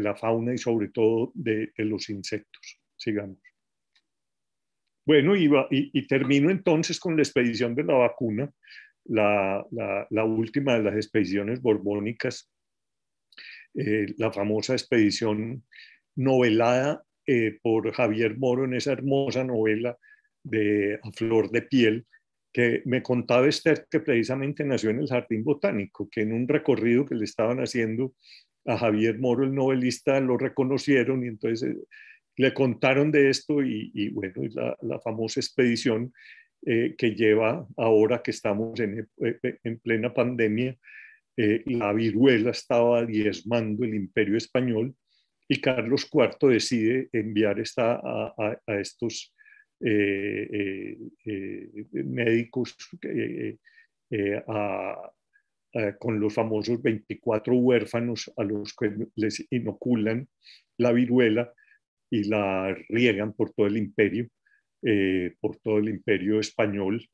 la fauna y sobre todo de, los insectos. Sigamos. Bueno, y, y termino entonces con la expedición de la vacuna, la, última de las expediciones borbónicas, eh, la famosa expedición novelada eh, por Javier Moro en esa hermosa novela de A Flor de Piel, que me contaba Esther que precisamente nació en el Jardín Botánico, que en un recorrido que le estaban haciendo a Javier Moro, el novelista, lo reconocieron y entonces eh, le contaron de esto y, bueno, la, la, famosa expedición eh, que lleva ahora que estamos en, eh, eh, plena pandemia. la viruela estaba diezmando el imperio español y Carlos IV decide enviar esta, a, estos médicos con los famosos 24 huérfanos a los que les inoculan la viruela y la riegan por todo el imperio. Eh, por todo el imperio español,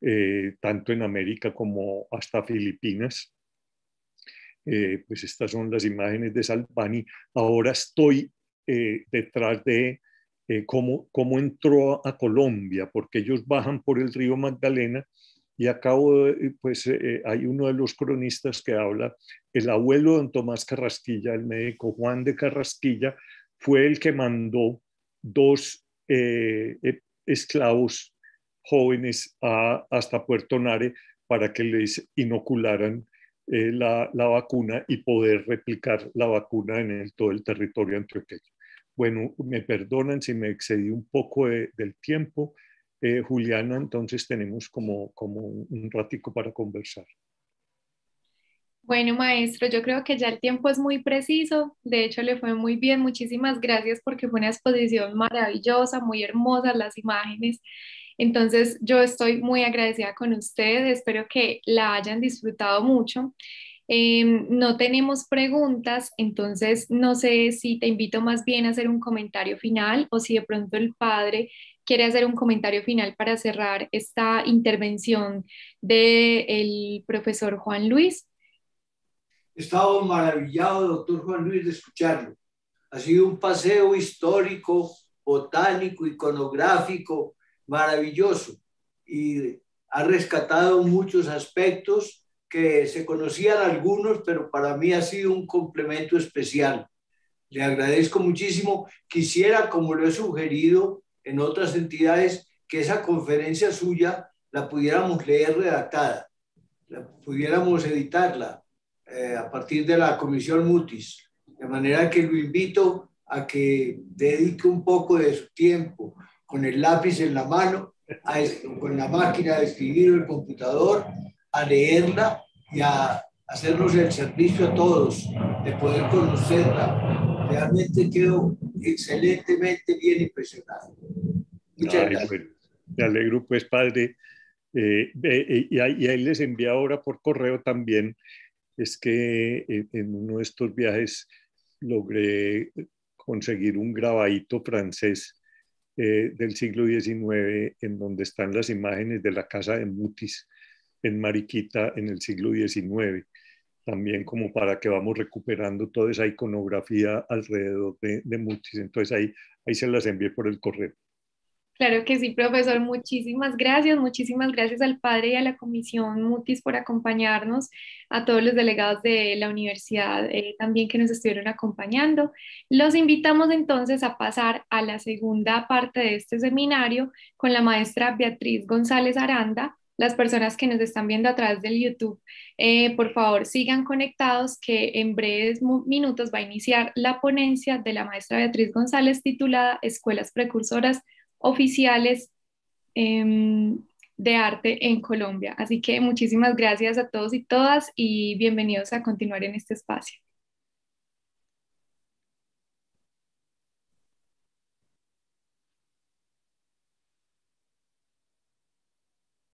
eh, tanto en América como hasta Filipinas. Eh, pues estas son las imágenes de Salvani. Ahora estoy detrás de cómo, cómo entró a Colombia, porque ellos bajan por el río Magdalena y acabo, pues hay uno de los cronistas que habla, el abuelo de don Tomás Carrasquilla, el médico Juan de Carrasquilla, fue el que mandó dos eh, esclavos jóvenes hasta Puerto Nare para que les inocularan eh, la, vacuna y poder replicar la vacuna en todo el territorio antioqueño. Bueno, me perdonan si me excedí un poco del tiempo. Eh, Juliana, entonces tenemos como, como un ratico para conversar. Bueno, maestro, yo creo que ya el tiempo es muy preciso. De hecho, le fue muy bien. Muchísimas gracias porque fue una exposición maravillosa, muy hermosas las imágenes. Entonces, yo estoy muy agradecida con ustedes. Espero que la hayan disfrutado mucho. Em, no tenemos preguntas, entonces no sé si te invito más bien a hacer un comentario final o si de pronto el padre quiere hacer un comentario final para cerrar esta intervención del el profesor Juan Luis estado maravillado, doctor Juan Luis, de escucharlo. Ha sido un paseo histórico, botánico, iconográfico, maravilloso y ha rescatado muchos aspectos que se conocían algunos, pero para mí ha sido un complemento especial. Le agradezco muchísimo. Quisiera, como lo he sugerido en otras entidades, que esa conferencia suya la pudiéramos leer redactada, la pudiéramos editarla, eh, a partir de la Comisión Mutis. De manera que lo invito a que dedique un poco de su tiempo con el lápiz en la mano, con la máquina de escribir o el computador, a leerla y a hacernos el servicio a todos de poder conocerla. Realmente quedo excelentemente bien impresionado. Muchas gracias. Pues, grupo alegro, padre. Eh, eh, y, ahí, les envía ahora por correo también es que eh, en uno de estos viajes logré conseguir un grabadito francés eh, del siglo XIX en donde están las imágenes de la casa de Mutis en Mariquita en el siglo XIX, también como para que vamos recuperando toda esa iconografía alrededor de, Mutis. Entonces ahí, ahí se las envié por el correo. Claro que sí, profesor. Muchísimas gracias. Muchísimas gracias al padre y a la comisión Mutis por acompañarnos, a todos los delegados de la universidad eh, también que nos estuvieron acompañando. Los invitamos entonces a pasar a la segunda parte de este seminario con la maestra Beatriz González Aranda. Las personas que nos están viendo a través del YouTube, eh, por favor sigan conectados que en breves minutos va a iniciar la ponencia de la maestra Beatriz González titulada Escuelas Precursoras oficiales em, de arte en Colombia. Así que muchísimas gracias a todos y todas y bienvenidos a continuar en este espacio.